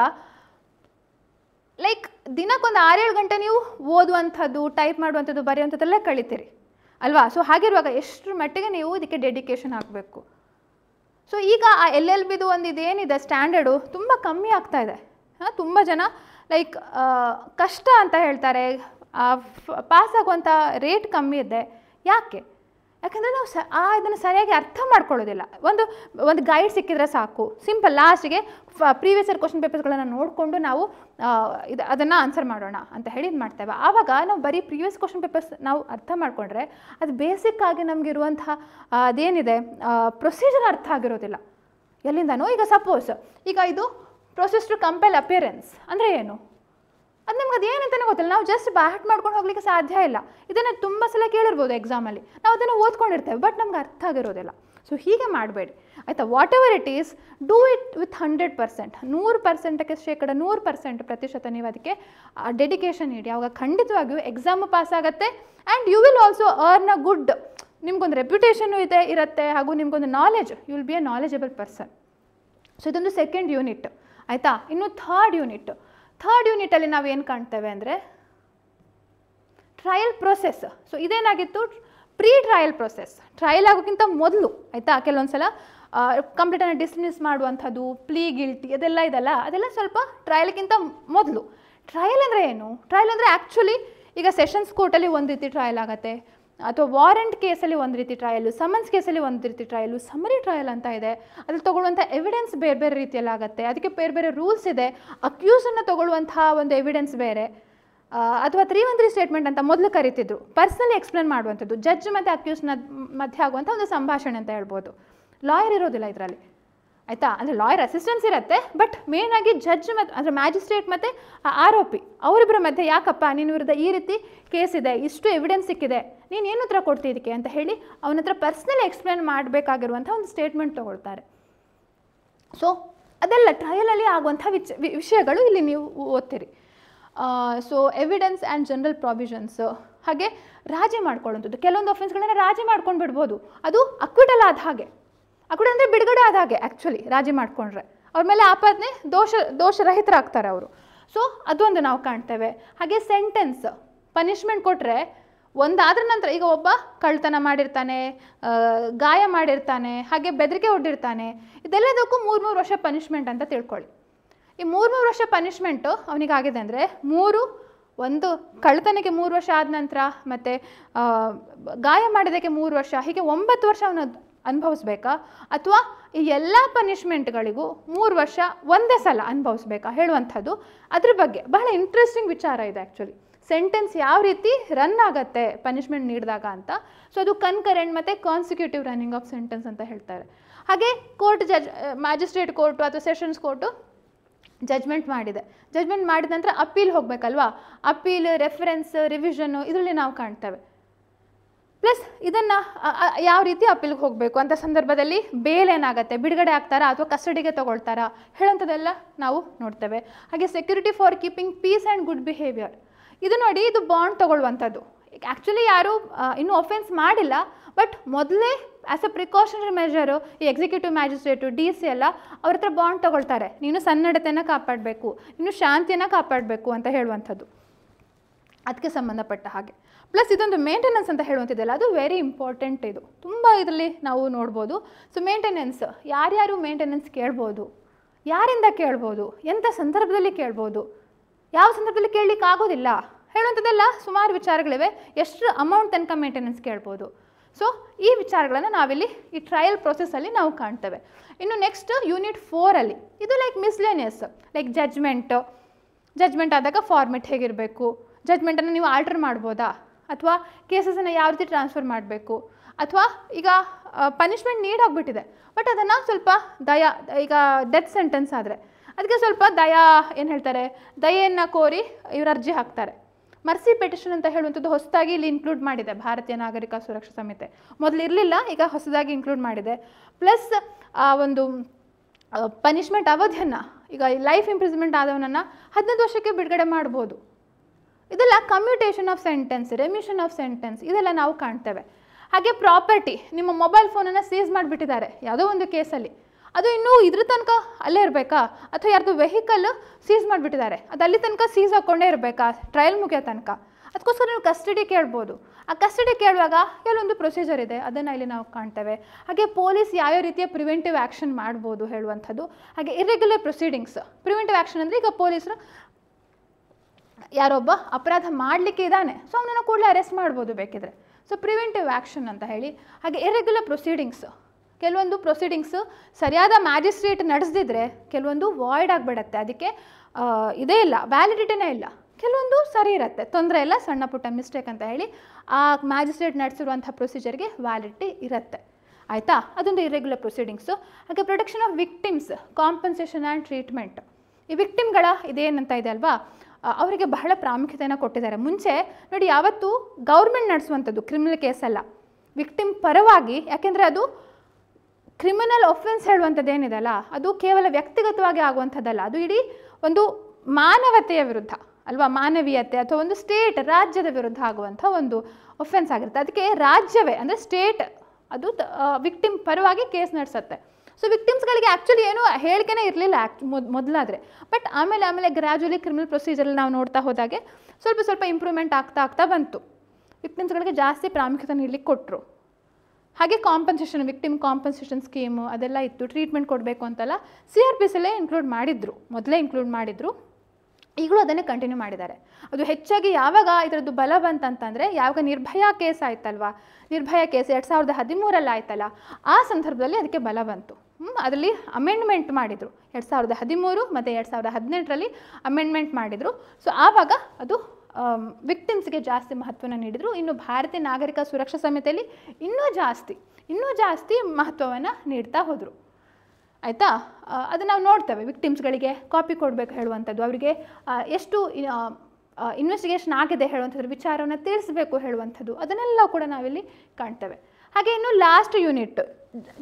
ಲೈಕ್ ದಿನಕ್ಕೊಂದು ಆರೇಳು ಗಂಟೆ ನೀವು ಓದುವಂಥದ್ದು ಟೈಪ್ ಮಾಡುವಂಥದ್ದು ಬರೆಯುವಂಥದ್ದೆಲ್ಲ ಕಳಿತೀರಿ ಅಲ್ವಾ ಸೊ ಹಾಗಿರುವಾಗ ಎಷ್ಟರ ಮಟ್ಟಿಗೆ ನೀವು ಇದಕ್ಕೆ ಡೆಡಿಕೇಶನ್ ಆಗಬೇಕು ಸೊ ಈಗ ಆ ಎಲ್ ಎಲ್ ಬಿದು ಒಂದು ಇದೇನಿದೆ ಸ್ಟ್ಯಾಂಡರ್ಡು ತುಂಬ ಕಮ್ಮಿ ಆಗ್ತಾ ಇದೆ ತುಂಬ ಜನ ಲೈಕ್ ಕಷ್ಟ ಅಂತ ಹೇಳ್ತಾರೆ ಪಾಸ್ ಆಗುವಂಥ ರೇಟ್ ಕಮ್ಮಿ ಇದೆ ಯಾಕೆ ಯಾಕಂದರೆ ನಾವು ಸ ಆ ಇದನ್ನು ಸರಿಯಾಗಿ ಅರ್ಥ ಮಾಡ್ಕೊಳ್ಳೋದಿಲ್ಲ ಒಂದು ಒಂದು ಗೈಡ್ ಸಿಕ್ಕಿದ್ರೆ ಸಾಕು ಸಿಂಪಲ್ ಲಾಸ್ಟಿಗೆ ಫ ಪ್ರೀವಿಯಸ್ ಇಯರ್ ಕ್ವಶನ್ ಪೇಪರ್ಸ್ಗಳನ್ನು ನೋಡಿಕೊಂಡು ನಾವು ಇದು ಅದನ್ನು ಆನ್ಸರ್ ಮಾಡೋಣ ಅಂತ ಹೇಳಿ ಇದು ಮಾಡ್ತೇವೆ ಆವಾಗ ನಾವು ಬರೀ ಪ್ರೀವಿಯಸ್ ಕ್ವಶನ್ ಪೇಪರ್ಸ್ ನಾವು ಅರ್ಥ ಮಾಡಿಕೊಂಡ್ರೆ ಅದು ಬೇಸಿಕ್ ಆಗಿ ಅದೇನಿದೆ ಪ್ರೊಸೀಜರ್ ಅರ್ಥ ಆಗಿರೋದಿಲ್ಲ ಎಲ್ಲಿಂದನೋ ಈಗ ಸಪೋಸ್ ಈಗ ಇದು ಪ್ರೊಸೆಸ್ ಟು ಕಂಪೆಲ್ ಅಪಿಯರೆನ್ಸ್ ಅಂದರೆ ಏನು ಅದು ನಮ್ಗೆ ಅದು ಗೊತ್ತಿಲ್ಲ ನಾವು ಜಸ್ಟ್ ಬ್ಯಾಟ್ ಮಾಡ್ಕೊಂಡು ಹೋಗ್ಲಿಕ್ಕೆ ಸಾಧ್ಯ ಇಲ್ಲ ಇದನ್ನು ತುಂಬ ಸಲ ಕೇಳಿರ್ಬೋದು ಎಕ್ಸಾಮಲ್ಲಿ ನಾವು ಅದನ್ನು ಓದ್ಕೊಂಡಿರ್ತೇವೆ ಬಟ್ ನಮ್ಗೆ ಅರ್ಥ ಆಗಿರೋದಿಲ್ಲ ಸೊ ಹೀಗೆ ಮಾಡಬೇಡಿ ಆಯಿತಾ whatever it is do it with hundred percent ನೂರು ಪರ್ಸೆಂಟಕ್ಕೆ ಶೇಕಡ ನೂರು ಪರ್ಸೆಂಟ್ ಪ್ರತಿಶತ ನೀವು ಅದಕ್ಕೆ ಡೆಡಿಕೇಶನ್ ನೀಡಿ ಆವಾಗ ಖಂಡಿತವಾಗಿಯೂ ಎಕ್ಸಾಮು ಪಾಸ್ ಆಗುತ್ತೆ and you will also earn a good ನಿಮ್ಗೊಂದು ರೆಪ್ಯುಟೇಷನು ಇದೆ ಇರುತ್ತೆ ಹಾಗೂ ನಿಮ್ಗೊಂದು knowledge you will be a knowledgeable person so ಇದೊಂದು ಸೆಕೆಂಡ್ ಯೂನಿಟ್ ಆಯಿತಾ ಇನ್ನು ಥರ್ಡ್ ಯೂನಿಟ್ ಥರ್ಡ್ ಯೂನಿಟಲ್ಲಿ ನಾವು ಏನು ಕಾಣ್ತೇವೆ ಅಂದರೆ ಟ್ರಯಲ್ ಪ್ರೊಸೆಸ್ ಸೊ ಇದೇನಾಗಿತ್ತು ಪ್ರೀ ಟ್ರಯಲ್ ಪ್ರೊಸೆಸ್ ಟ್ರಯಲ್ ಆಗೋಕ್ಕಿಂತ ಮೊದಲು ಆಯಿತಾ ಕೆಲವೊಂದು ಸಲ ಕಂಪ್ಲೀಟನ್ನು ಡಿಸ್ಮಿಸ್ ಮಾಡುವಂಥದ್ದು ಪ್ಲೀ ಗಿಲ್ಟಿ ಅದೆಲ್ಲ ಇದೆಲ್ಲ ಅದೆಲ್ಲ ಸ್ವಲ್ಪ ಟ್ರಯಲ್ಗಿಂತ ಮೊದಲು ಟ್ರಯಲ್ ಅಂದರೆ ಏನು ಟ್ರಯಲ್ ಅಂದರೆ ಆ್ಯಕ್ಚುಲಿ ಈಗ ಸೆಷನ್ಸ್ ಕೋರ್ಟಲ್ಲಿ ಒಂದು ರೀತಿ ಟ್ರಯಲ್ ಆಗುತ್ತೆ ಅಥವಾ ವಾರೆಂಟ್ ಕೇಸಲ್ಲಿ ಒಂದು ರೀತಿ ಟ್ರಯಲು ಸಮನ್ಸ್ ಕೇಸಲ್ಲಿ ಒಂದು ರೀತಿ ಟ್ರಯಲು ಸಮರಿ ಟ್ರಯಲ್ ಅಂತ ಇದೆ ಅದ್ರಲ್ಲಿ ತೊಗೊಳ್ಳುವಂಥ ಎವಿಡೆನ್ಸ್ ಬೇರೆ ಬೇರೆ ರೀತಿಯಲ್ಲಿ ಆಗುತ್ತೆ ಅದಕ್ಕೆ ಬೇರೆ ಬೇರೆ ರೂಲ್ಸ್ ಇದೆ ಅಕ್ಯೂಸನ್ನು ತೊಗೊಳ್ಳುವಂತಹ ಒಂದು ಎವಿಡೆನ್ಸ್ ಬೇರೆ ಅಥವಾ ತ್ರೀ ಒನ್ ತ್ರೀ ಸ್ಟೇಟ್ಮೆಂಟ್ ಅಂತ ಮೊದಲು ಕರಿತಿದ್ರು ಪರ್ಸನಲಿ ಎಕ್ಸ್ಪ್ಲೇನ್ ಮಾಡುವಂಥದ್ದು ಜಡ್ಜ್ ಮತ್ತು ಅಕ್ಯೂಸ್ನ ಮಧ್ಯೆ ಆಗುವಂಥ ಒಂದು ಸಂಭಾಷಣೆ ಅಂತ ಹೇಳ್ಬೋದು ಲಾಯರ್ ಇರೋದಿಲ್ಲ ಇದರಲ್ಲಿ ಆಯಿತಾ ಅಂದರೆ ಲಾಯರ್ ಅಸಿಸ್ಟೆನ್ಸ್ ಇರುತ್ತೆ ಬಟ್ ಆಗಿ ಜಡ್ಜ್ ಮತ್ತು ಅಂದರೆ ಮ್ಯಾಜಿಸ್ಟ್ರೇಟ್ ಮತ್ತು ಆರೋಪಿ ಅವರಿಬ್ಬರ ಮಧ್ಯೆ ಯಾಕಪ್ಪ ನಿನ್ನ ವಿರುದ್ಧ ಈ ರೀತಿ ಕೇಸ್ ಇದೆ ಇಷ್ಟು ಎವಿಡೆನ್ಸ್ ಸಿಕ್ಕಿದೆ ನೀನು ಏನತ್ರ ಉತ್ತರ ಕೊಡ್ತಿದ್ದಕ್ಕೆ ಅಂತ ಹೇಳಿ ಅವನ ಹತ್ರ ಪರ್ಸ್ನಲ್ ಎಕ್ಸ್ಪ್ಲೇನ್ ಮಾಡಬೇಕಾಗಿರುವಂಥ ಒಂದು ಸ್ಟೇಟ್ಮೆಂಟ್ ತೊಗೊಳ್ತಾರೆ ಸೊ ಅದೆಲ್ಲ ಟ್ರಯಲಲ್ಲಿ ಆಗುವಂಥ ವಿಚ ವಿಷಯಗಳು ಇಲ್ಲಿ ನೀವು ಓದ್ತೀರಿ so evidence and general provisions ಹಾಗೆ ರಾಜಿ ಮಾಡ್ಕೊಳ್ಳೋಂಥದ್ದು ಕೆಲವೊಂದು ಅಫೆನ್ಸ್ಗಳನ್ನು ರಾಜಿ ಮಾಡ್ಕೊಂಡು ಬಿಡ್ಬೋದು ಅದು ಅಕ್ವಿಟಲ್ ಆದ ಹಾಗೆ ಅಕ್ವಿಟಲ್ ಅಂದರೆ ಬಿಡುಗಡೆ ಆದ ಹಾಗೆ ಆ್ಯಕ್ಚುಲಿ ರಾಜಿ ಮಾಡ್ಕೊಂಡ್ರೆ ಅವ್ರ ಮೇಲೆ ಆಪಾದನೆ ದೋಷ ದೋಷರಹಿತರಾಗ್ತಾರೆ ಅವರು ಸೊ ಅದೊಂದು ನಾವು ಕಾಣ್ತೇವೆ ಹಾಗೆ ಸೆಂಟೆನ್ಸ್ ಪನಿಷ್ಮೆಂಟ್ ಕೊಟ್ಟರೆ ಒಂದಾದ್ರ ನಂತರ ಈಗ ಒಬ್ಬ ಕಳ್ತನ ಮಾಡಿರ್ತಾನೆ ಗಾಯ ಮಾಡಿರ್ತಾನೆ ಹಾಗೆ ಬೆದರಿಕೆ ಹೊಡ್ಡಿರ್ತಾನೆ ಇದೆಲ್ಲದಕ್ಕೂ ಮೂರು ಮೂರು ವರ್ಷ ಪನಿಷ್ಮೆಂಟ್ ಅಂತ ತಿಳ್ಕೊಳ್ಳಿ ಈ ಮೂರು ಮೂರು ವರ್ಷ ಪನಿಷ್ಮೆಂಟು ಅವನಿಗಾಗಿದೆ ಅಂದರೆ ಮೂರು ಒಂದು ಕಳ್ತನಕ್ಕೆ ಮೂರು ವರ್ಷ ಆದ ನಂತರ ಮತ್ತು ಗಾಯ ಮಾಡಿದಕ್ಕೆ ಮೂರು ವರ್ಷ ಹೀಗೆ ಒಂಬತ್ತು ವರ್ಷ ಅವನು ಅನುಭವಿಸ್ಬೇಕಾ ಅಥವಾ ಈ ಎಲ್ಲ ಪನಿಷ್ಮೆಂಟ್ಗಳಿಗೂ ಮೂರು ವರ್ಷ ಒಂದೇ ಸಲ ಅನುಭವಿಸ್ಬೇಕಾ ಹೇಳುವಂಥದ್ದು ಅದ್ರ ಬಗ್ಗೆ ಬಹಳ ಇಂಟ್ರೆಸ್ಟಿಂಗ್ ವಿಚಾರ ಇದೆ ಆ್ಯಕ್ಚುಲಿ ಸೆಂಟೆನ್ಸ್ ಯಾವ ರೀತಿ ರನ್ ಆಗುತ್ತೆ ಪನಿಷ್ಮೆಂಟ್ ನೀಡಿದಾಗ ಅಂತ ಸೊ ಅದು ಕನ್ಕರೆಂಟ್ ಮತ್ತು ಕಾನ್ಸಿಕ್ಯೂಟಿವ್ ರನ್ನಿಂಗ್ ಆಫ್ ಸೆಂಟೆನ್ಸ್ ಅಂತ ಹೇಳ್ತಾರೆ ಹಾಗೆ ಕೋರ್ಟ್ ಜಜ್ ಮ್ಯಾಜಿಸ್ಟ್ರೇಟ್ ಕೋರ್ಟು ಅಥವಾ ಸೆಷನ್ಸ್ ಕೋರ್ಟು ಜಜ್ಮೆಂಟ್ ಮಾಡಿದೆ ಜಜ್ಮೆಂಟ್ ಮಾಡಿದ ನಂತರ ಅಪೀಲ್ ಹೋಗಬೇಕಲ್ವಾ ಅಪೀಲ್ ರೆಫರೆನ್ಸ್ ರಿವಿಷನ್ನು ಇದರಲ್ಲಿ ನಾವು ಕಾಣ್ತೇವೆ ಪ್ಲಸ್ ಇದನ್ನು ಯಾವ ರೀತಿ ಅಪೀಲ್ಗೆ ಹೋಗಬೇಕು ಅಂತ ಸಂದರ್ಭದಲ್ಲಿ ಬೇಲ್ ಏನಾಗುತ್ತೆ ಬಿಡುಗಡೆ ಆಗ್ತಾರಾ ಅಥವಾ ಕಸ್ಟಡಿಗೆ ತೊಗೊಳ್ತಾರಾ ಹೇಳೋಂಥದ್ದೆಲ್ಲ ನಾವು ನೋಡ್ತೇವೆ ಹಾಗೆ security for keeping peace and good behaviour ಇದು ನೋಡಿ ಇದು ಬಾಂಡ್ ತಗೊಳ್ಳುವಂಥದ್ದು ಆ್ಯಕ್ಚುಲಿ ಯಾರೂ ಇನ್ನೂ ಒಫೆನ್ಸ್ ಮಾಡಿಲ್ಲ ಬಟ್ ಮೊದಲೇ ಆ್ಯಸ್ ಅ ಪ್ರಿಕಾಷನರಿ ಮೆಜರು ಈ ಎಕ್ಸಿಕ್ಯೂಟಿವ್ ಮ್ಯಾಜಿಸ್ಟ್ರೇಟು ಡಿ ಸಿ ಎಲ್ಲ ಅವ್ರ ಹತ್ರ ಬಾಂಡ್ ತಗೊಳ್ತಾರೆ ನೀನು ಸನ್ನಡತೆಯನ್ನು ಕಾಪಾಡಬೇಕು ನೀನು ಶಾಂತಿಯನ್ನು ಕಾಪಾಡಬೇಕು ಅಂತ ಹೇಳುವಂಥದ್ದು ಅದಕ್ಕೆ ಸಂಬಂಧಪಟ್ಟ ಹಾಗೆ ಪ್ಲಸ್ ಇದೊಂದು ಮೇಂಟೆನೆನ್ಸ್ ಅಂತ ಹೇಳುವಂಥದ್ದಲ್ಲ ಅದು ವೆರಿ ಇಂಪಾರ್ಟೆಂಟ್ ಇದು ತುಂಬ ಇದರಲ್ಲಿ ನಾವು ನೋಡ್ಬೋದು ಸೊ ಮೇಂಟೆನೆನ್ಸ್ ಯಾರ್ಯಾರು ಮೇಂಟೆನೆನ್ಸ್ ಕೇಳ್ಬೋದು ಯಾರಿಂದ ಕೇಳ್ಬೋದು ಎಂಥ ಸಂದರ್ಭದಲ್ಲಿ ಕೇಳ್ಬೋದು ಯಾವ ಸಂದರ್ಭದಲ್ಲಿ ಕೇಳಲಿಕ್ಕೆ ಆಗೋದಿಲ್ಲ ಹೇಳುವಂಥದ್ದೆಲ್ಲ ಸುಮಾರು ವಿಚಾರಗಳಿವೆ ಎಷ್ಟು ಅಮೌಂಟ್ ತನಕ ಮೇಂಟೆನೆನ್ಸ್ ಕೇಳ್ಬೋದು ಸೊ ಈ ವಿಚಾರಗಳನ್ನು ನಾವಿಲ್ಲಿ ಈ ಟ್ರಯಲ್ ಪ್ರೊಸೆಸ್ಸಲ್ಲಿ ನಾವು ಕಾಣ್ತೇವೆ ಇನ್ನು ನೆಕ್ಸ್ಟ್ ಯೂನಿಟ್ ಫೋರಲ್ಲಿ ಇದು like miscellaneous like judgement judgement ಆದಾಗ ಫಾರ್ಮೆಟ್ ಹೇಗಿರಬೇಕು ಜಜ್ಮೆಂಟನ್ನು ನೀವು ಆಲ್ಟರ್ ಮಾಡ್ಬೋದಾ ಅಥವಾ ಕೇಸಸನ್ನು ಯಾವ ರೀತಿ ಟ್ರಾನ್ಸ್ಫರ್ ಮಾಡಬೇಕು ಅಥವಾ ಈಗ ಪನಿಷ್ಮೆಂಟ್ ನೀಡಾಗ್ಬಿಟ್ಟಿದೆ ಬಟ್ ಅದನ್ನು ಸ್ವಲ್ಪ ದಯಾ ಈಗ ಡೆತ್ ಸೆಂಟೆನ್ಸ್ ಆದರೆ ಅದಕ್ಕೆ ಸ್ವಲ್ಪ ದಯಾ ಏನು ಹೇಳ್ತಾರೆ ದಯೆಯನ್ನು ಕೋರಿ ಇವರು ಅರ್ಜಿ ಹಾಕ್ತಾರೆ ಮರ್ಸಿ ಪೆಟಿಷನ್ ಅಂತ ಹೇಳುವಂಥದ್ದು ಹೊಸದಾಗಿ ಇಲ್ಲಿ ಇನ್ಕ್ಲೂಡ್ ಮಾಡಿದೆ ಭಾರತೀಯ ನಾಗರಿಕ ಸುರಕ್ಷಾ ಸಂಹಿತೆ ಮೊದಲು ಇರಲಿಲ್ಲ ಈಗ ಹೊಸದಾಗಿ ಇನ್ಕ್ಲೂಡ್ ಮಾಡಿದೆ ಪ್ಲಸ್ ಆ ಒಂದು ಪನಿಷ್ಮೆಂಟ್ ಅವಧಿಯನ್ನು ಈಗ ಲೈಫ್ ಇಂಪ್ರಿಸ್ಮೆಂಟ್ ಆದವನನ್ನು ಹದಿನೈದು ವರ್ಷಕ್ಕೆ ಬಿಡುಗಡೆ ಮಾಡ್ಬೋದು ಇದೆಲ್ಲ commutation of sentence remission of sentence ಇದೆಲ್ಲ ನಾವು ಕಾಣ್ತೇವೆ ಹಾಗೆ ಪ್ರಾಪರ್ಟಿ ನಿಮ್ಮ ಮೊಬೈಲ್ ಫೋನನ್ನು ಸೀಸ್ ಮಾಡಿಬಿಟ್ಟಿದ್ದಾರೆ ಯಾವುದೋ ಒಂದು ಕೇಸಲ್ಲಿ ಅದು ಇನ್ನೂ ಇದ್ರ ತನಕ ಅಲ್ಲೇ ಇರಬೇಕಾ ಅಥವಾ ಯಾರ್ದು ವೆಹಿಕಲ್ ಸೀಸ್ ಮಾಡಿಬಿಟ್ಟಿದ್ದಾರೆ ಅದು ಅಲ್ಲಿ ತನಕ ಸೀಸ್ ಹಾಕ್ಕೊಂಡೇ ಇರಬೇಕಾ ಟ್ರಯಲ್ ಮುಗಿಯ ತನಕ ಅದಕ್ಕೋಸ್ಕರ ನೀವು ಕಸ್ಟಡಿ ಕೇಳ್ಬೋದು ಆ ಕಸ್ಟಡಿ ಕೇಳುವಾಗ ಕೆಲವೊಂದು ಪ್ರೊಸೀಜರ್ ಇದೆ ಅದನ್ನು ಇಲ್ಲಿ ನಾವು ಕಾಣ್ತೇವೆ ಹಾಗೆ ಪೊಲೀಸ್ ಯಾವ್ಯಾವ ರೀತಿಯ ಪ್ರಿವೆಂಟಿವ್ ಆ್ಯಕ್ಷನ್ ಮಾಡ್ಬೋದು ಹೇಳುವಂಥದ್ದು ಹಾಗೆ ಇರೆಗ್ಯುಲರ್ ಪ್ರೊಸೀಡಿಂಗ್ಸ್ ಪ್ರಿವೆಂಟಿವ್ ಆ್ಯಕ್ಷನ್ ಅಂದರೆ ಈಗ ಪೊಲೀಸರು ಯಾರೊಬ್ಬ ಅಪರಾಧ ಮಾಡಲಿಕ್ಕೆ ಇದ್ದಾನೆ ಸೊ ಅವನನ್ನು ಕೂಡಲೇ ಅರೆಸ್ಟ್ ಮಾಡ್ಬೋದು ಬೇಕಿದ್ರೆ ಸೊ ಪ್ರಿವೆಂಟಿವ್ ಆ್ಯಕ್ಷನ್ ಅಂತ ಹೇಳಿ ಹಾಗೆ ಇರೆಗ್ಯುಲರ್ ಪ್ರೊಸೀಡಿಂಗ್ಸ್ ಕೆಲವೊಂದು ಪ್ರೊಸೀಡಿಂಗ್ಸು ಸರಿಯಾದ ಮ್ಯಾಜಿಸ್ಟ್ರೇಟ್ ನಡೆಸಿದ್ರೆ ಕೆಲವೊಂದು ವಾಯ್ಡ್ ಆಗಿಬಿಡತ್ತೆ ಅದಕ್ಕೆ ಇದೇ ಇಲ್ಲ ವ್ಯಾಲಿಡಿಟಿನೇ ಇಲ್ಲ ಕೆಲವೊಂದು ಸರಿ ಇರುತ್ತೆ ತೊಂದರೆ ಇಲ್ಲ ಸಣ್ಣ ಪುಟ್ಟ ಮಿಸ್ಟೇಕ್ ಅಂತ ಹೇಳಿ ಆ ಮ್ಯಾಜಿಸ್ಟ್ರೇಟ್ ನಡೆಸಿರುವಂಥ ಪ್ರೊಸೀಜರ್ಗೆ ವ್ಯಾಲಿಡಿಟಿ ಇರುತ್ತೆ ಆಯಿತಾ ಅದೊಂದು ಇರೆಗ್ಯುಲರ್ ಪ್ರೊಸೀಡಿಂಗ್ಸು ಹಾಗೆ protection of victims compensation and treatment ಈ ವಿಕ್ಟಿಮ್ಗಳ ಇದೇನಂತ ಇದೆ ಅಲ್ವಾ ಅವರಿಗೆ ಬಹಳ ಪ್ರಾಮುಖ್ಯತೆಯನ್ನು ಕೊಟ್ಟಿದ್ದಾರೆ ಮುಂಚೆ ನೋಡಿ ಯಾವತ್ತೂ ಗೌರ್ಮೆಂಟ್ ನಡೆಸುವಂಥದ್ದು ಕ್ರಿಮಿನಲ್ ಕೇಸಲ್ಲ ವಿಕ್ಟಿಮ್ ಪರವಾಗಿ ಯಾಕೆಂದರೆ ಅದು ಕ್ರಿಮಿನಲ್ ಒಫೆನ್ಸ್ ಹೇಳುವಂಥದ್ದು ಏನಿದಲ್ಲ ಅದು ಕೇವಲ ವ್ಯಕ್ತಿಗತವಾಗಿ ಆಗುವಂಥದ್ದಲ್ಲ ಅದು ಇಡೀ ಒಂದು ಮಾನವತೆಯ ವಿರುದ್ಧ ಅಲ್ವಾ ಮಾನವೀಯತೆ ಅಥವಾ ಒಂದು ಸ್ಟೇಟ್ ರಾಜ್ಯದ ವಿರುದ್ಧ ಆಗುವಂಥ ಒಂದು ಒಫೆನ್ಸ್ ಆಗಿರುತ್ತೆ ಅದಕ್ಕೆ ರಾಜ್ಯವೇ ಅಂದರೆ ಸ್ಟೇಟ್ ಅದು ವಿಕ್ಟಿಮ್ ಪರವಾಗಿ ಕೇಸ್ ನಡೆಸುತ್ತೆ ಸೊ ವಿಕ್ಟಿಮ್ಸ್ಗಳಿಗೆ ಆ್ಯಕ್ಚುಲಿ ಏನೂ ಹೇಳಿಕೆನೇ ಇರಲಿಲ್ಲ ಮೊದ್ ಮೊದಲಾದರೆ ಬಟ್ ಆಮೇಲೆ ಆಮೇಲೆ ಗ್ರ್ಯಾಜುಲಿ ಕ್ರಿಮಿನಲ್ ಪ್ರೊಸೀಜರಲ್ಲಿ ನಾವು ನೋಡ್ತಾ ಹೋದಾಗೆ ಸ್ವಲ್ಪ ಸ್ವಲ್ಪ ಇಂಪ್ರೂವ್ಮೆಂಟ್ ಆಗ್ತಾ ಆಗ್ತಾ ಬಂತು ವಿಕ್ಟಿಮ್ಸ್ಗಳಿಗೆ ಜಾಸ್ತಿ ಪ್ರಾಮುಖ್ಯತೆ ನೀಡಲಿಕ್ಕೆ ಕೊಟ್ಟರು ಹಾಗೆ ಕಾಂಪನ್ಸೇಷನ್ ವಿಕ್ಟಿಮ್ ಕಾಂಪನ್ಸೇಷನ್ ಸ್ಕೀಮು ಅದೆಲ್ಲ ಇತ್ತು ಟ್ರೀಟ್ಮೆಂಟ್ ಕೊಡಬೇಕು ಅಂತೆಲ್ಲ ಸಿ ಆರ್ ಪಿ ಸಿಲೇ ಇನ್ಕ್ಲೂಡ್ ಮಾಡಿದ್ರು ಮೊದಲೇ ಇನ್ಕ್ಲೂಡ್ ಮಾಡಿದ್ರು ಈಗಲೂ ಅದನ್ನೇ ಕಂಟಿನ್ಯೂ ಮಾಡಿದ್ದಾರೆ ಅದು ಹೆಚ್ಚಾಗಿ ಯಾವಾಗ ಇದರದ್ದು ಬಲ ಬಂತಂತಂದರೆ ಯಾವಾಗ ನಿರ್ಭಯ ಕೇಸ್ ಆಯ್ತಲ್ವಾ ನಿರ್ಭಯ ಕೇಸ್ ಎರಡು ಸಾವಿರದ ಹದಿಮೂರಲ್ಲಿ ಆಯ್ತಲ್ಲ ಆ ಸಂದರ್ಭದಲ್ಲಿ ಅದಕ್ಕೆ ಬಲ ಬಂತು ಅದರಲ್ಲಿ ಅಮೆಂಡ್ಮೆಂಟ್ ಮಾಡಿದರು ಎರಡು ಸಾವಿರದ ಹದಿಮೂರು ಮತ್ತು ಎರಡು ಸಾವಿರದ ಹದಿನೆಂಟರಲ್ಲಿ ಅಮೆಂಡ್ಮೆಂಟ್ ಮಾಡಿದರು ಸೊ ಆವಾಗ ಅದು ವಿಕ್ಟಿಮ್ಸ್ಗೆ ಜಾಸ್ತಿ ಮಹತ್ವವನ್ನು ನೀಡಿದರು ಇನ್ನು ಭಾರತೀಯ ನಾಗರಿಕ ಸುರಕ್ಷಾ ಸಮಿತಿಯಲ್ಲಿ ಇನ್ನೂ ಜಾಸ್ತಿ ಇನ್ನೂ ಜಾಸ್ತಿ ಮಹತ್ವವನ್ನು ನೀಡ್ತಾ ಹೋದರು ಆಯಿತಾ ಅದು ನಾವು ನೋಡ್ತೇವೆ ವಿಕ್ಟಿಮ್ಸ್ಗಳಿಗೆ ಕಾಪಿ ಕೊಡಬೇಕು ಹೇಳುವಂಥದ್ದು ಅವರಿಗೆ ಎಷ್ಟು ಇನ್ವೆಸ್ಟಿಗೇಷನ್ ಆಗಿದೆ ಹೇಳುವಂಥದ್ರ ವಿಚಾರವನ್ನು ತಿಳಿಸಬೇಕು ಹೇಳುವಂಥದ್ದು ಅದನ್ನೆಲ್ಲ ಕೂಡ ನಾವಿಲ್ಲಿ ಕಾಣ್ತೇವೆ ಹಾಗೆ ಇನ್ನು last unit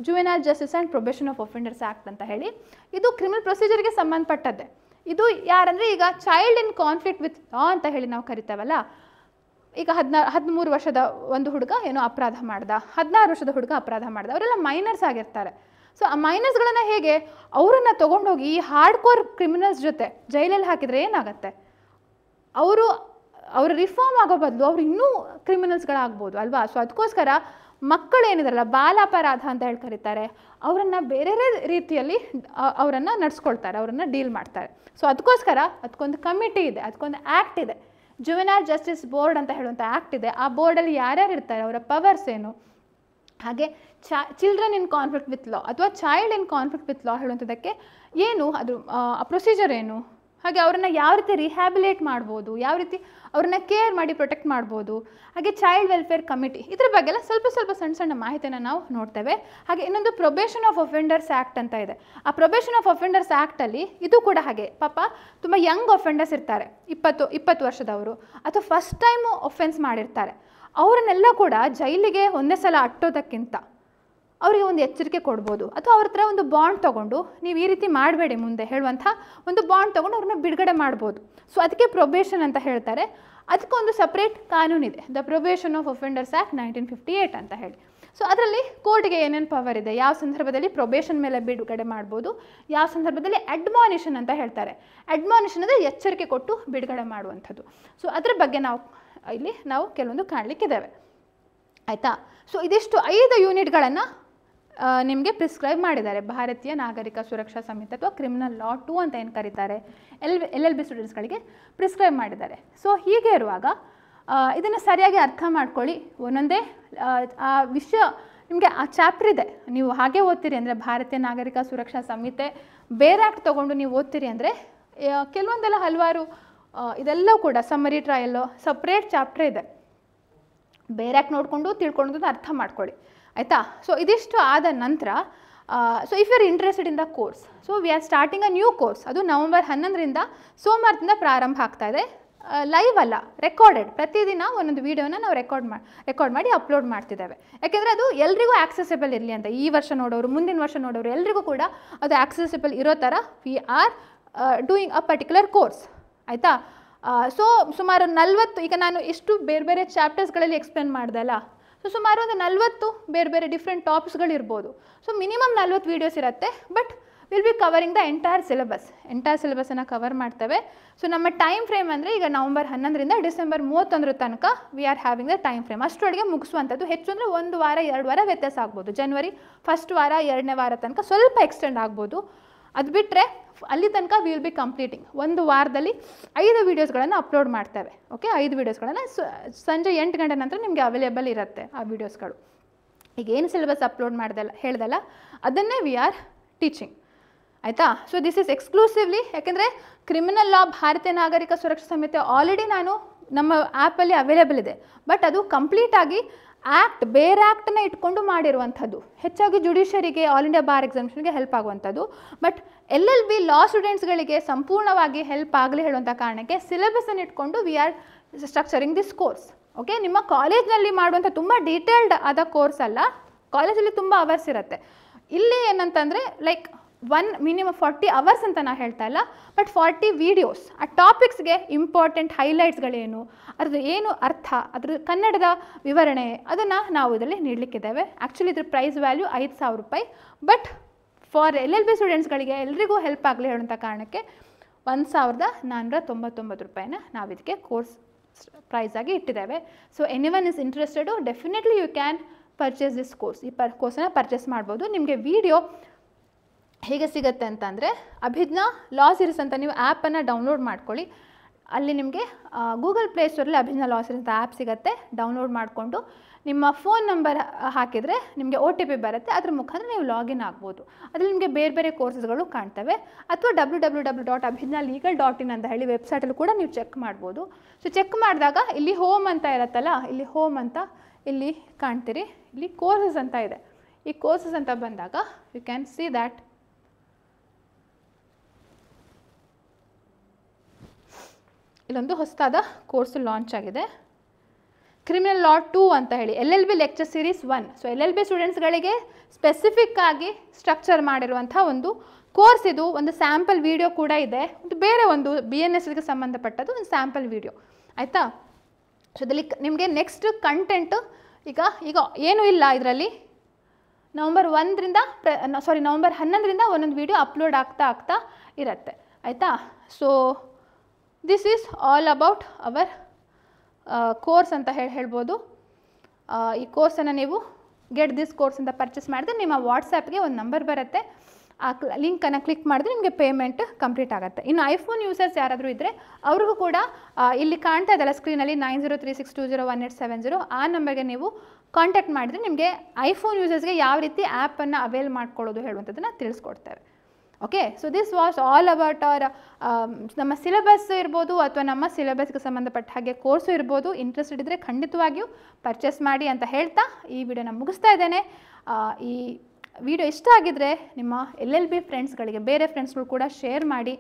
juvenile justice and probation of offenders act ಅಂತ ಹೇಳಿ ಇದು ಕ್ರಿಮಿನಲ್ ಪ್ರೊಸೀಜರ್ಗೆ ಸಂಬಂಧಪಟ್ಟದ್ದೇ ಇದು ಯಾರಂದರೆ ಈಗ child in conflict with law ಅಂತ ಹೇಳಿ ನಾವು ಕರಿತೇವಲ್ಲ ಈಗ ಹದಿನಾ ಹದಿಮೂರು ವರ್ಷದ ಒಂದು ಹುಡುಗ ಏನೋ ಅಪರಾಧ ಮಾಡ್ದ ಹದಿನಾರು ವರ್ಷದ ಹುಡುಗ ಅಪರಾಧ ಮಾಡ್ದ ಅವರೆಲ್ಲ ಮೈನರ್ಸ್ ಆಗಿರ್ತಾರೆ ಸೊ ಆ ಮೈನರ್ಸ್ಗಳನ್ನು ಹೇಗೆ ಅವರನ್ನು ತೊಗೊಂಡೋಗಿ ಈ ಹಾರ್ಡ್ ಕೋರ್ ಕ್ರಿಮಿನಲ್ಸ್ ಜೊತೆ ಜೈಲಲ್ಲಿ ಹಾಕಿದರೆ ಏನಾಗುತ್ತೆ ಅವರು ಅವರು ರಿಫಾರ್ಮ್ ಆಗೋ ಬದಲು ಅವರು ಇನ್ನೂ ಕ್ರಿಮಿನಲ್ಸ್ಗಳಾಗ್ಬೋದು ಅಲ್ವಾ ಸೊ ಅದಕ್ಕೋಸ್ಕರ ಮಕ್ಕಳೇನಿದಾರಲ್ಲ ಬಾಲಾಪರಾಧ ಅಂತ ಹೇಳಿ ಕರೀತಾರೆ ಅವರನ್ನು ಬೇರೆ ರೀತಿಯಲ್ಲಿ ಅವರನ್ನು ನಡ್ಸ್ಕೊಳ್ತಾರೆ ಅವರನ್ನು ಡೀಲ್ ಮಾಡ್ತಾರೆ ಸೊ ಅದಕ್ಕೋಸ್ಕರ ಅದಕ್ಕೊಂದು ಕಮಿಟಿ ಇದೆ ಅದಕ್ಕೊಂದು ಆ್ಯಕ್ಟ್ ಇದೆ ಜುವೆನಾಲ್ ಜಸ್ಟಿಸ್ ಬೋರ್ಡ್ ಅಂತ ಹೇಳುವಂಥ ಆ್ಯಕ್ಟ್ ಇದೆ ಆ ಬೋರ್ಡಲ್ಲಿ ಯಾರ್ಯಾರು ಇರ್ತಾರೆ ಅವರ ಪವರ್ಸ್ ಏನು ಹಾಗೆ ಚಾ children in conflict with law ಅಥವಾ child in conflict with law ಹೇಳುವಂಥದ್ದಕ್ಕೆ ಏನು ಅದು ಪ್ರೊಸೀಜರ್ ಏನು ಹಾಗೆ ಅವ್ರನ್ನ ಯಾವ ರೀತಿ ರಿಹ್ಯಾಬಿಲೇಟ್ ಮಾಡ್ಬೋದು ಯಾವ ರೀತಿ ಅವ್ರನ್ನ ಕೇರ್ ಮಾಡಿ ಪ್ರೊಟೆಕ್ಟ್ ಮಾಡ್ಬೋದು ಹಾಗೆ ಚೈಲ್ಡ್ ವೆಲ್ಫೇರ್ ಕಮಿಟಿ ಇದ್ರ ಎಲ್ಲ ಸ್ವಲ್ಪ ಸ್ವಲ್ಪ ಸಣ್ಣ ಸಣ್ಣ ಮಾಹಿತಿಯನ್ನು ನಾವು ನೋಡ್ತೇವೆ ಹಾಗೆ ಇನ್ನೊಂದು ಪ್ರೊಬೇಷನ್ ಆಫ್ ಅಫೆಂಡರ್ಸ್ ಆ್ಯಕ್ಟ್ ಅಂತ ಇದೆ ಆ ಪ್ರೊಬೇಷನ್ ಆಫ್ ಅಫೆಂಡರ್ಸ್ ಆ್ಯಕ್ಟಲ್ಲಿ ಇದು ಕೂಡ ಹಾಗೆ ಪಾಪ ತುಂಬ ಯಂಗ್ ಅಫೆಂಡರ್ಸ್ ಇರ್ತಾರೆ ಇಪ್ಪತ್ತು ಇಪ್ಪತ್ತು ವರ್ಷದವರು ಅಥವಾ ಫಸ್ಟ್ ಟೈಮು ಒಫೆನ್ಸ್ ಮಾಡಿರ್ತಾರೆ ಅವರನ್ನೆಲ್ಲ ಕೂಡ ಜೈಲಿಗೆ ಒಂದೇ ಸಲ ಅಟ್ಟೋದಕ್ಕಿಂತ ಅವರಿಗೆ ಒಂದು ಎಚ್ಚರಿಕೆ ಕೊಡ್ಬೋದು ಅಥವಾ ಅವ್ರ ಹತ್ರ ಒಂದು ಬಾಂಡ್ ತೊಗೊಂಡು ನೀವು ಈ ರೀತಿ ಮಾಡಬೇಡಿ ಮುಂದೆ ಹೇಳುವಂಥ ಒಂದು ಬಾಂಡ್ ತೊಗೊಂಡು ಅವ್ರನ್ನ ಬಿಡುಗಡೆ ಮಾಡ್ಬೋದು ಸೊ ಅದಕ್ಕೆ ಪ್ರೊಬೇಷನ್ ಅಂತ ಹೇಳ್ತಾರೆ ಅದಕ್ಕೊಂದು ಸಪ್ರೇಟ್ ಕಾನೂನಿದೆ the probation of offenders act nineteen fifty eight ಅಂತ ಹೇಳಿ ಸೊ ಅದರಲ್ಲಿ ಕೋರ್ಟ್ಗೆ ಏನೇನು ಪವರ್ ಇದೆ ಯಾವ ಸಂದರ್ಭದಲ್ಲಿ ಪ್ರೊಬೇಷನ್ ಮೇಲೆ ಬಿಡುಗಡೆ ಮಾಡ್ಬೋದು ಯಾವ ಸಂದರ್ಭದಲ್ಲಿ ಅಡ್ಮಾನಿಷನ್ ಅಂತ ಹೇಳ್ತಾರೆ ಅಡ್ಮಾನಿಷನ್ ಅಂದರೆ ಎಚ್ಚರಿಕೆ ಕೊಟ್ಟು ಬಿಡುಗಡೆ ಮಾಡುವಂಥದ್ದು ಸೊ ಅದರ ಬಗ್ಗೆ ನಾವು ಇಲ್ಲಿ ನಾವು ಕೆಲವೊಂದು ಕಾಣಲಿಕ್ಕಿದ್ದೇವೆ ಆಯಿತಾ ಸೊ ಇದಿಷ್ಟು ಐದು ಯೂನಿಟ್ಗಳನ್ನು ನಿಮಗೆ ಪ್ರಿಸ್ಕ್ರೈಬ್ ಮಾಡಿದ್ದಾರೆ ಭಾರತೀಯ ನಾಗರಿಕ ಸುರಕ್ಷಾ ಸಂಹಿತೆ ಅಥವಾ ಕ್ರಿಮಿನಲ್ ಲಾ ಟು ಅಂತ ಏನು ಕರೀತಾರೆ ಎಲ್ ಎಲ್ ಎಲ್ ಬಿ ಸ್ಟೂಡೆಂಟ್ಸ್ಗಳಿಗೆ ಪ್ರಿಸ್ಕ್ರೈಬ್ ಮಾಡಿದ್ದಾರೆ ಸೊ ಹೀಗೆ ಇರುವಾಗ ಇದನ್ನು ಸರಿಯಾಗಿ ಅರ್ಥ ಮಾಡ್ಕೊಳ್ಳಿ ಒಂದೊಂದೇ ಆ ವಿಷಯ ನಿಮಗೆ ಆ ಚಾಪ್ಟರ್ ಇದೆ ನೀವು ಹಾಗೆ ಓದ್ತೀರಿ ಅಂದರೆ ಭಾರತೀಯ ನಾಗರಿಕ ಸುರಕ್ಷಾ ಸಂಹಿತೆ ಬೇರೆ ಆಕ್ಟ್ ತೊಗೊಂಡು ನೀವು ಓದ್ತೀರಿ ಅಂದರೆ ಕೆಲವೊಂದೆಲ್ಲ ಹಲವಾರು ಇದೆಲ್ಲ ಕೂಡ ಸಮ್ಮರಿ ಟ್ರಯಲ್ಲು ಸಪ್ರೇಟ್ ಚಾಪ್ಟರ್ ಇದೆ ಬೇರೆ ಆ್ಯಕ್ಟ್ ನೋಡಿಕೊಂಡು ತಿಳ್ಕೊಂಡು ಅರ್ಥ ಮಾಡ್ಕೊಳ್ಳಿ ಆಯಿತಾ ಸೊ ಇದಿಷ್ಟು ಆದ ನಂತರ so if you are interested in the course so we are starting a new course ಅದು ನವಂಬರ್ ಹನ್ನೊಂದರಿಂದ ಸೋಮವಾರದಿಂದ ಪ್ರಾರಂಭ ಆಗ್ತಾ ಇದೆ ಲೈವ್ ಅಲ್ಲ ರೆಕಾರ್ಡೆಡ್ ಪ್ರತಿದಿನ ಒಂದೊಂದು ವೀಡಿಯೋನ ನಾವು ರೆಕಾರ್ಡ್ ಮಾಡಿ ರೆಕಾರ್ಡ್ ಮಾಡಿ ಅಪ್ಲೋಡ್ ಮಾಡ್ತಿದ್ದೇವೆ ಯಾಕೆಂದರೆ ಅದು ಎಲ್ರಿಗೂ ಆಕ್ಸೆಸಿಬಲ್ ಇರಲಿ ಅಂತ ಈ ವರ್ಷ ನೋಡೋರು ಮುಂದಿನ ವರ್ಷ ನೋಡೋರು ಎಲ್ರಿಗೂ ಕೂಡ ಅದು ಆಕ್ಸೆಸಿಬಲ್ ಇರೋ ಥರ we are doing a particular course ಆಯಿತಾ ಸೊ ಸುಮಾರು ನಲ್ವತ್ತು ಈಗ ನಾನು ಇಷ್ಟು ಬೇರೆ ಬೇರೆ ಚಾಪ್ಟರ್ಸ್ಗಳಲ್ಲಿ ಎಕ್ಸ್ಪ್ಲೇನ್ ಮಾಡ್ದಲ್ಲ ಸೊ ಸುಮಾರು ಒಂದು ನಲ್ವತ್ತು ಬೇರೆ ಬೇರೆ ಡಿಫ್ರೆಂಟ್ ಟಾಪ್ಸ್ಗಳಿರ್ಬೋದು ಸೊ ಮಿನಿಮಮ್ ನಲ್ವತ್ತು ವೀಡಿಯೋಸ್ ಇರುತ್ತೆ but will be covering the entire syllabus entire ಸಿಲೆಬಸನ್ನು ಕವರ್ ಮಾಡ್ತೇವೆ ಸೊ ನಮ್ಮ ಟೈಮ್ ಫ್ರೇಮ್ ಅಂದರೆ ಈಗ ನವಂಬರ್ ಹನ್ನೊಂದರಿಂದ ಡಿಸೆಂಬರ್ ಮೂವತ್ತೊಂದರ ತನಕ we are having the time frame ಅಷ್ಟರೊಳಗೆ ಮುಗಿಸುವಂಥದ್ದು ಹೆಚ್ಚು ಅಂದರೆ ಒಂದು ವಾರ ಎರಡು ವಾರ ವ್ಯತ್ಯಾಸ ಆಗ್ಬೋದು ಜನವರಿ ಫಸ್ಟ್ ವಾರ ಎರಡನೇ ವಾರ ತನಕ ಸ್ವಲ್ಪ ಎಕ್ಸ್ಟೆಂಡ್ ಆಗ್ಬೋದು ಅದು ಬಿಟ್ಟರೆ ಅಲ್ಲಿ ತನಕ ವಿ ವಿಲ್ ಬಿ ಕಂಪ್ಲೀಟಿಂಗ್ ಒಂದು ವಾರದಲ್ಲಿ ಐದು ವೀಡಿಯೋಸ್ಗಳನ್ನು ಅಪ್ಲೋಡ್ ಮಾಡ್ತೇವೆ ಓಕೆ ಐದು ವೀಡಿಯೋಸ್ಗಳನ್ನು ಸಂಜೆ ಎಂಟು ಗಂಟೆ ನಂತರ ನಿಮಗೆ ಅವೈಲೇಬಲ್ ಇರುತ್ತೆ ಆ ವೀಡಿಯೋಸ್ಗಳು ಈಗ ಏನು ಸಿಲೆಬಸ್ ಅಪ್ಲೋಡ್ ಮಾಡ್ದಲ್ಲ ಹೇಳ್ದಲ್ಲ ಅದನ್ನೇ ವಿ ಆರ್ ಟೀಚಿಂಗ್ ಆಯಿತಾ ಸೊ ದಿಸ್ ಈಸ್ ಎಕ್ಸ್ಕ್ಲೂಸಿವ್ಲಿ ಯಾಕೆಂದರೆ ಕ್ರಿಮಿನಲ್ ಲಾ ಭಾರತೀಯ ನಾಗರಿಕ ಸುರಕ್ಷಾ ಸಮಿತಿ ಆಲ್ರೆಡಿ ನಾನು ನಮ್ಮ ಆ್ಯಪಲ್ಲಿ ಅವೈಲೇಬಲ್ ಇದೆ ಬಟ್ ಅದು ಕಂಪ್ಲೀಟಾಗಿ ಆ್ಯಕ್ಟ್ ಬೇರೆ ಆ್ಯಕ್ಟನ್ನ ಇಟ್ಕೊಂಡು ಮಾಡಿರುವಂಥದ್ದು ಹೆಚ್ಚಾಗಿ ಜುಡಿಷರಿಗೆ ಆಲ್ ಇಂಡಿಯಾ ಬಾರ್ ಎಕ್ಸಾಮಿಷನ್ಗೆ ಹೆಲ್ಪ್ ಆಗುವಂಥದ್ದು but L L B law ಸ್ಟೂಡೆಂಟ್ಸ್ಗಳಿಗೆ ಸಂಪೂರ್ಣವಾಗಿ ಹೆಲ್ಪ್ ಆಗಲಿ ಹೇಳುವಂಥ ಕಾರಣಕ್ಕೆ ಸಿಲೆಬಸ್ಸನ್ನು ಇಟ್ಕೊಂಡು we are structuring this course okay ನಿಮ್ಮ ಕಾಲೇಜ್ನಲ್ಲಿ ಮಾಡುವಂಥ ತುಂಬ ಡೀಟೇಲ್ಡ್ ಆದ ಕೋರ್ಸ್ ಅಲ್ಲ ಕಾಲೇಜಲ್ಲಿ ತುಂಬ ಅವರ್ಸ್ ಇರುತ್ತೆ ಇಲ್ಲಿ ಏನಂತಂದರೆ like one minimum forty hours ಅಂತ ನಾನು ಹೇಳ್ತಾ ಇಲ್ಲ ಬಟ್ ಫಾರ್ಟಿ ವೀಡಿಯೋಸ್ ಆ ಟಾಪಿಕ್ಸ್ಗೆ ಇಂಪಾರ್ಟೆಂಟ್ ಹೈಲೈಟ್ಸ್ಗಳೇನು ಅದ್ರದ್ದು ಏನು ಅರ್ಥ ಅದ್ರ ಕನ್ನಡದ ವಿವರಣೆ ಅದನ್ನು ನಾವು ಇದರಲ್ಲಿ ನೀಡಲಿಕ್ಕಿದ್ದೇವೆ ಆ್ಯಕ್ಚುಲಿ ಇದ್ರ ಪ್ರೈಸ್ ವ್ಯಾಲ್ಯೂ ಐದು ಸಾವಿರ ರೂಪಾಯಿ but for L L B ಸ್ಟೂಡೆಂಟ್ಸ್ಗಳಿಗೆ ಎಲ್ರಿಗೂ ಹೆಲ್ಪ್ ಆಗಲಿ ಹೇಳುವಂಥ ಕಾರಣಕ್ಕೆ ಒಂದು ಸಾವಿರದ ನಾನ್ನೂರ ತೊಂಬತ್ತೊಂಬತ್ತು ರೂಪಾಯಿನ ನಾವು ಇದಕ್ಕೆ ಕೋರ್ಸ್ ಪ್ರೈಸಾಗಿ ಇಟ್ಟಿದ್ದೇವೆ so any one is interested definitely you can purchase this course ಈ ಪರ್ ಕೋರ್ಸನ್ನು ಪರ್ಚೇಸ್ ಮಾಡ್ಬೋದು ನಿಮಗೆ ವೀಡಿಯೋ ಹೇಗೆ ಸಿಗುತ್ತೆ ಅಂತಂದರೆ ಅಭಿಜ್ಞಾ ಲಾ ಸೀರೀಸ್ ಅಂತ ನೀವು ಆ್ಯಪನ್ನು ಡೌನ್ಲೋಡ್ ಮಾಡ್ಕೊಳ್ಳಿ ಅಲ್ಲಿ ನಿಮಗೆ ಗೂಗಲ್ ಪ್ಲೇ ಸ್ಟೋರಲ್ಲಿ ಅಭಿಜ್ಞಾ ಲಾ ಸೀರೀಸ್ ಅಂತ ಆ್ಯಪ್ ಸಿಗುತ್ತೆ ಡೌನ್ಲೋಡ್ ಮಾಡಿಕೊಂಡು ನಿಮ್ಮ ಫೋನ್ ನಂಬರ್ ಹಾಕಿದರೆ ನಿಮಗೆ ಒ ಟಿ ಪಿ ಬರುತ್ತೆ ಅದ್ರ ಮುಖಾಂತರ ನೀವು ಲಾಗಿನ್ ಆಗ್ಬೋದು ಅದರಲ್ಲಿ ನಿಮಗೆ ಬೇರೆ ಬೇರೆ ಕೋರ್ಸಸ್ಗಳು ಕಾಣ್ತವೆ ಅಥವಾ W W W dot Abhijna legal dot in ಅಂತ ಹೇಳಿ ವೆಬ್ಸೈಟಲ್ಲಿ ಕೂಡ ನೀವು ಚೆಕ್ ಮಾಡ್ಬೋದು ಸೊ ಚೆಕ್ ಮಾಡಿದಾಗ ಇಲ್ಲಿ ಹೋಮ್ ಅಂತ ಇರುತ್ತಲ್ಲ ಇಲ್ಲಿ ಹೋಮ್ ಅಂತ ಇಲ್ಲಿ ಕಾಣ್ತೀರಿ ಇಲ್ಲಿ ಕೋರ್ಸಸ್ ಅಂತ ಇದೆ ಈ ಕೋರ್ಸಸ್ ಅಂತ ಬಂದಾಗ ಯು ಕ್ಯಾನ್ ಸಿ ದ್ಯಾಟ್ ಇಲ್ಲೊಂದು ಹೊಸದಾದ ಕೋರ್ಸು ಲಾಂಚ್ ಆಗಿದೆ ಕ್ರಿಮಿನಲ್ ಲಾ ಟೂ ಅಂತ ಹೇಳಿ L L B lecture series one so L L B ಸ್ಟೂಡೆಂಟ್ಸ್ಗಳಿಗೆ ಸ್ಪೆಸಿಫಿಕ್ ಆಗಿ ಸ್ಟ್ರಕ್ಚರ್ ಮಾಡಿರುವಂಥ ಒಂದು ಕೋರ್ಸ್ ಇದು ಒಂದು ಸ್ಯಾಂಪಲ್ ವೀಡಿಯೋ ಕೂಡ ಇದೆ ಒಂದು ಬೇರೆ ಒಂದು ಬಿ ಎನ್ ಎಸ್ಗೆ ಸಂಬಂಧಪಟ್ಟದ್ದು ಒಂದು ಸ್ಯಾಂಪಲ್ ವೀಡಿಯೋ ಆಯಿತಾ ಸೊ ಅದರಲ್ಲಿ ನಿಮಗೆ ನೆಕ್ಸ್ಟ್ ಕಂಟೆಂಟ್ ಈಗ ಈಗ ಏನೂ ಇಲ್ಲ ಇದರಲ್ಲಿ ನವಂಬರ್ ಒಂದರಿಂದ ಪ್ರ ಸಾರಿ ನವಂಬರ್ ಹನ್ನೊಂದರಿಂದ ಒಂದೊಂದು ವೀಡಿಯೋ ಅಪ್ಲೋಡ್ ಆಗ್ತಾ ಆಗ್ತಾ ಇರುತ್ತೆ ಆಯಿತಾ so this is all about our course ಅಂತ ಹೇಳಿ ಹೇಳ್ಬೋದು ಈ ಕೋರ್ಸನ್ನು ನೀವು ಗೆಟ್ ದಿಸ್ ಕೋರ್ಸ್ ಅಂತ ಪರ್ಚೇಸ್ ಮಾಡಿದ್ರೆ ನಿಮ್ಮ ವಾಟ್ಸಪ್ಗೆ ಒಂದು ನಂಬರ್ ಬರುತ್ತೆ ಆ ಲಿಂಕನ್ನು ಕ್ಲಿಕ್ ಮಾಡಿದ್ರೆ ನಿಮಗೆ ಪೇಮೆಂಟ್ ಕಂಪ್ಲೀಟ್ ಆಗುತ್ತೆ ಇನ್ನು ಐಫೋನ್ ಯೂಸರ್ಸ್ ಯಾರಾದರೂ ಇದ್ದರೆ ಅವ್ರಿಗೂ ಕೂಡ ಇಲ್ಲಿ ಕಾಣ್ತಾ ಇದ್ದಲ್ಲ ಸ್ಕ್ರೀನಲ್ಲಿ nine zero three six two zero one eight seven zero ಆ ನಂಬರ್ಗೆ ನೀವು ಕಾಂಟ್ಯಾಕ್ಟ್ ಮಾಡಿದರೆ ನಿಮಗೆ ಐಫೋನ್ ಯೂಸರ್ಸ್ಗೆ ಯಾವ ರೀತಿ ಆ್ಯಪನ್ನು ಅವೈಲ್ ಮಾಡ್ಕೊಳ್ಳೋದು ಹೇಳುವಂಥದ್ದನ್ನು ತಿಳಿಸ್ಕೊಡ್ತೇವೆ okay so this was all about our ನಮ್ಮ ಸಿಲೆಬಸ್ ಇರ್ಬೋದು ಅಥವಾ ನಮ್ಮ ಸಿಲೆಬಸ್ಗೆ ಸಂಬಂಧಪಟ್ಟ ಹಾಗೆ ಕೋರ್ಸು ಇರ್ಬೋದು ಇಂಟ್ರೆಸ್ಟೆಡ್ ಇದ್ದರೆ ಖಂಡಿತವಾಗಿಯೂ ಪರ್ಚೇಸ್ ಮಾಡಿ ಅಂತ ಹೇಳ್ತಾ ಈ ವಿಡಿಯೋನ ಮುಗಿಸ್ತಾ ಇದ್ದೇನೆ ಈ ವಿಡಿಯೋ ಇಷ್ಟ ಆಗಿದರೆ ನಿಮ್ಮ ಎಲ್ ಎಲ್ ಬಿ ಫ್ರೆಂಡ್ಸ್ಗಳಿಗೆ ಬೇರೆ ಫ್ರೆಂಡ್ಸ್ಗಳು ಕೂಡ ಶೇರ್ ಮಾಡಿ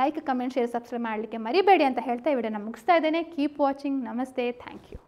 ಲೈಕ್ ಕಮೆಂಟ್ ಶೇರ್ ಸಬ್ಸ್ಕ್ರೈಬ್ ಮಾಡಲಿಕ್ಕೆ ಮರಿಬೇಡಿ ಅಂತ ಹೇಳ್ತಾ ಈ ವಿಡಿಯೋನ ಮುಗಿಸ್ತಾ ಇದ್ದೇನೆ ಕೀಪ್ ವಾಚಿಂಗ್ ನಮಸ್ತೆ ಥ್ಯಾಂಕ್ ಯು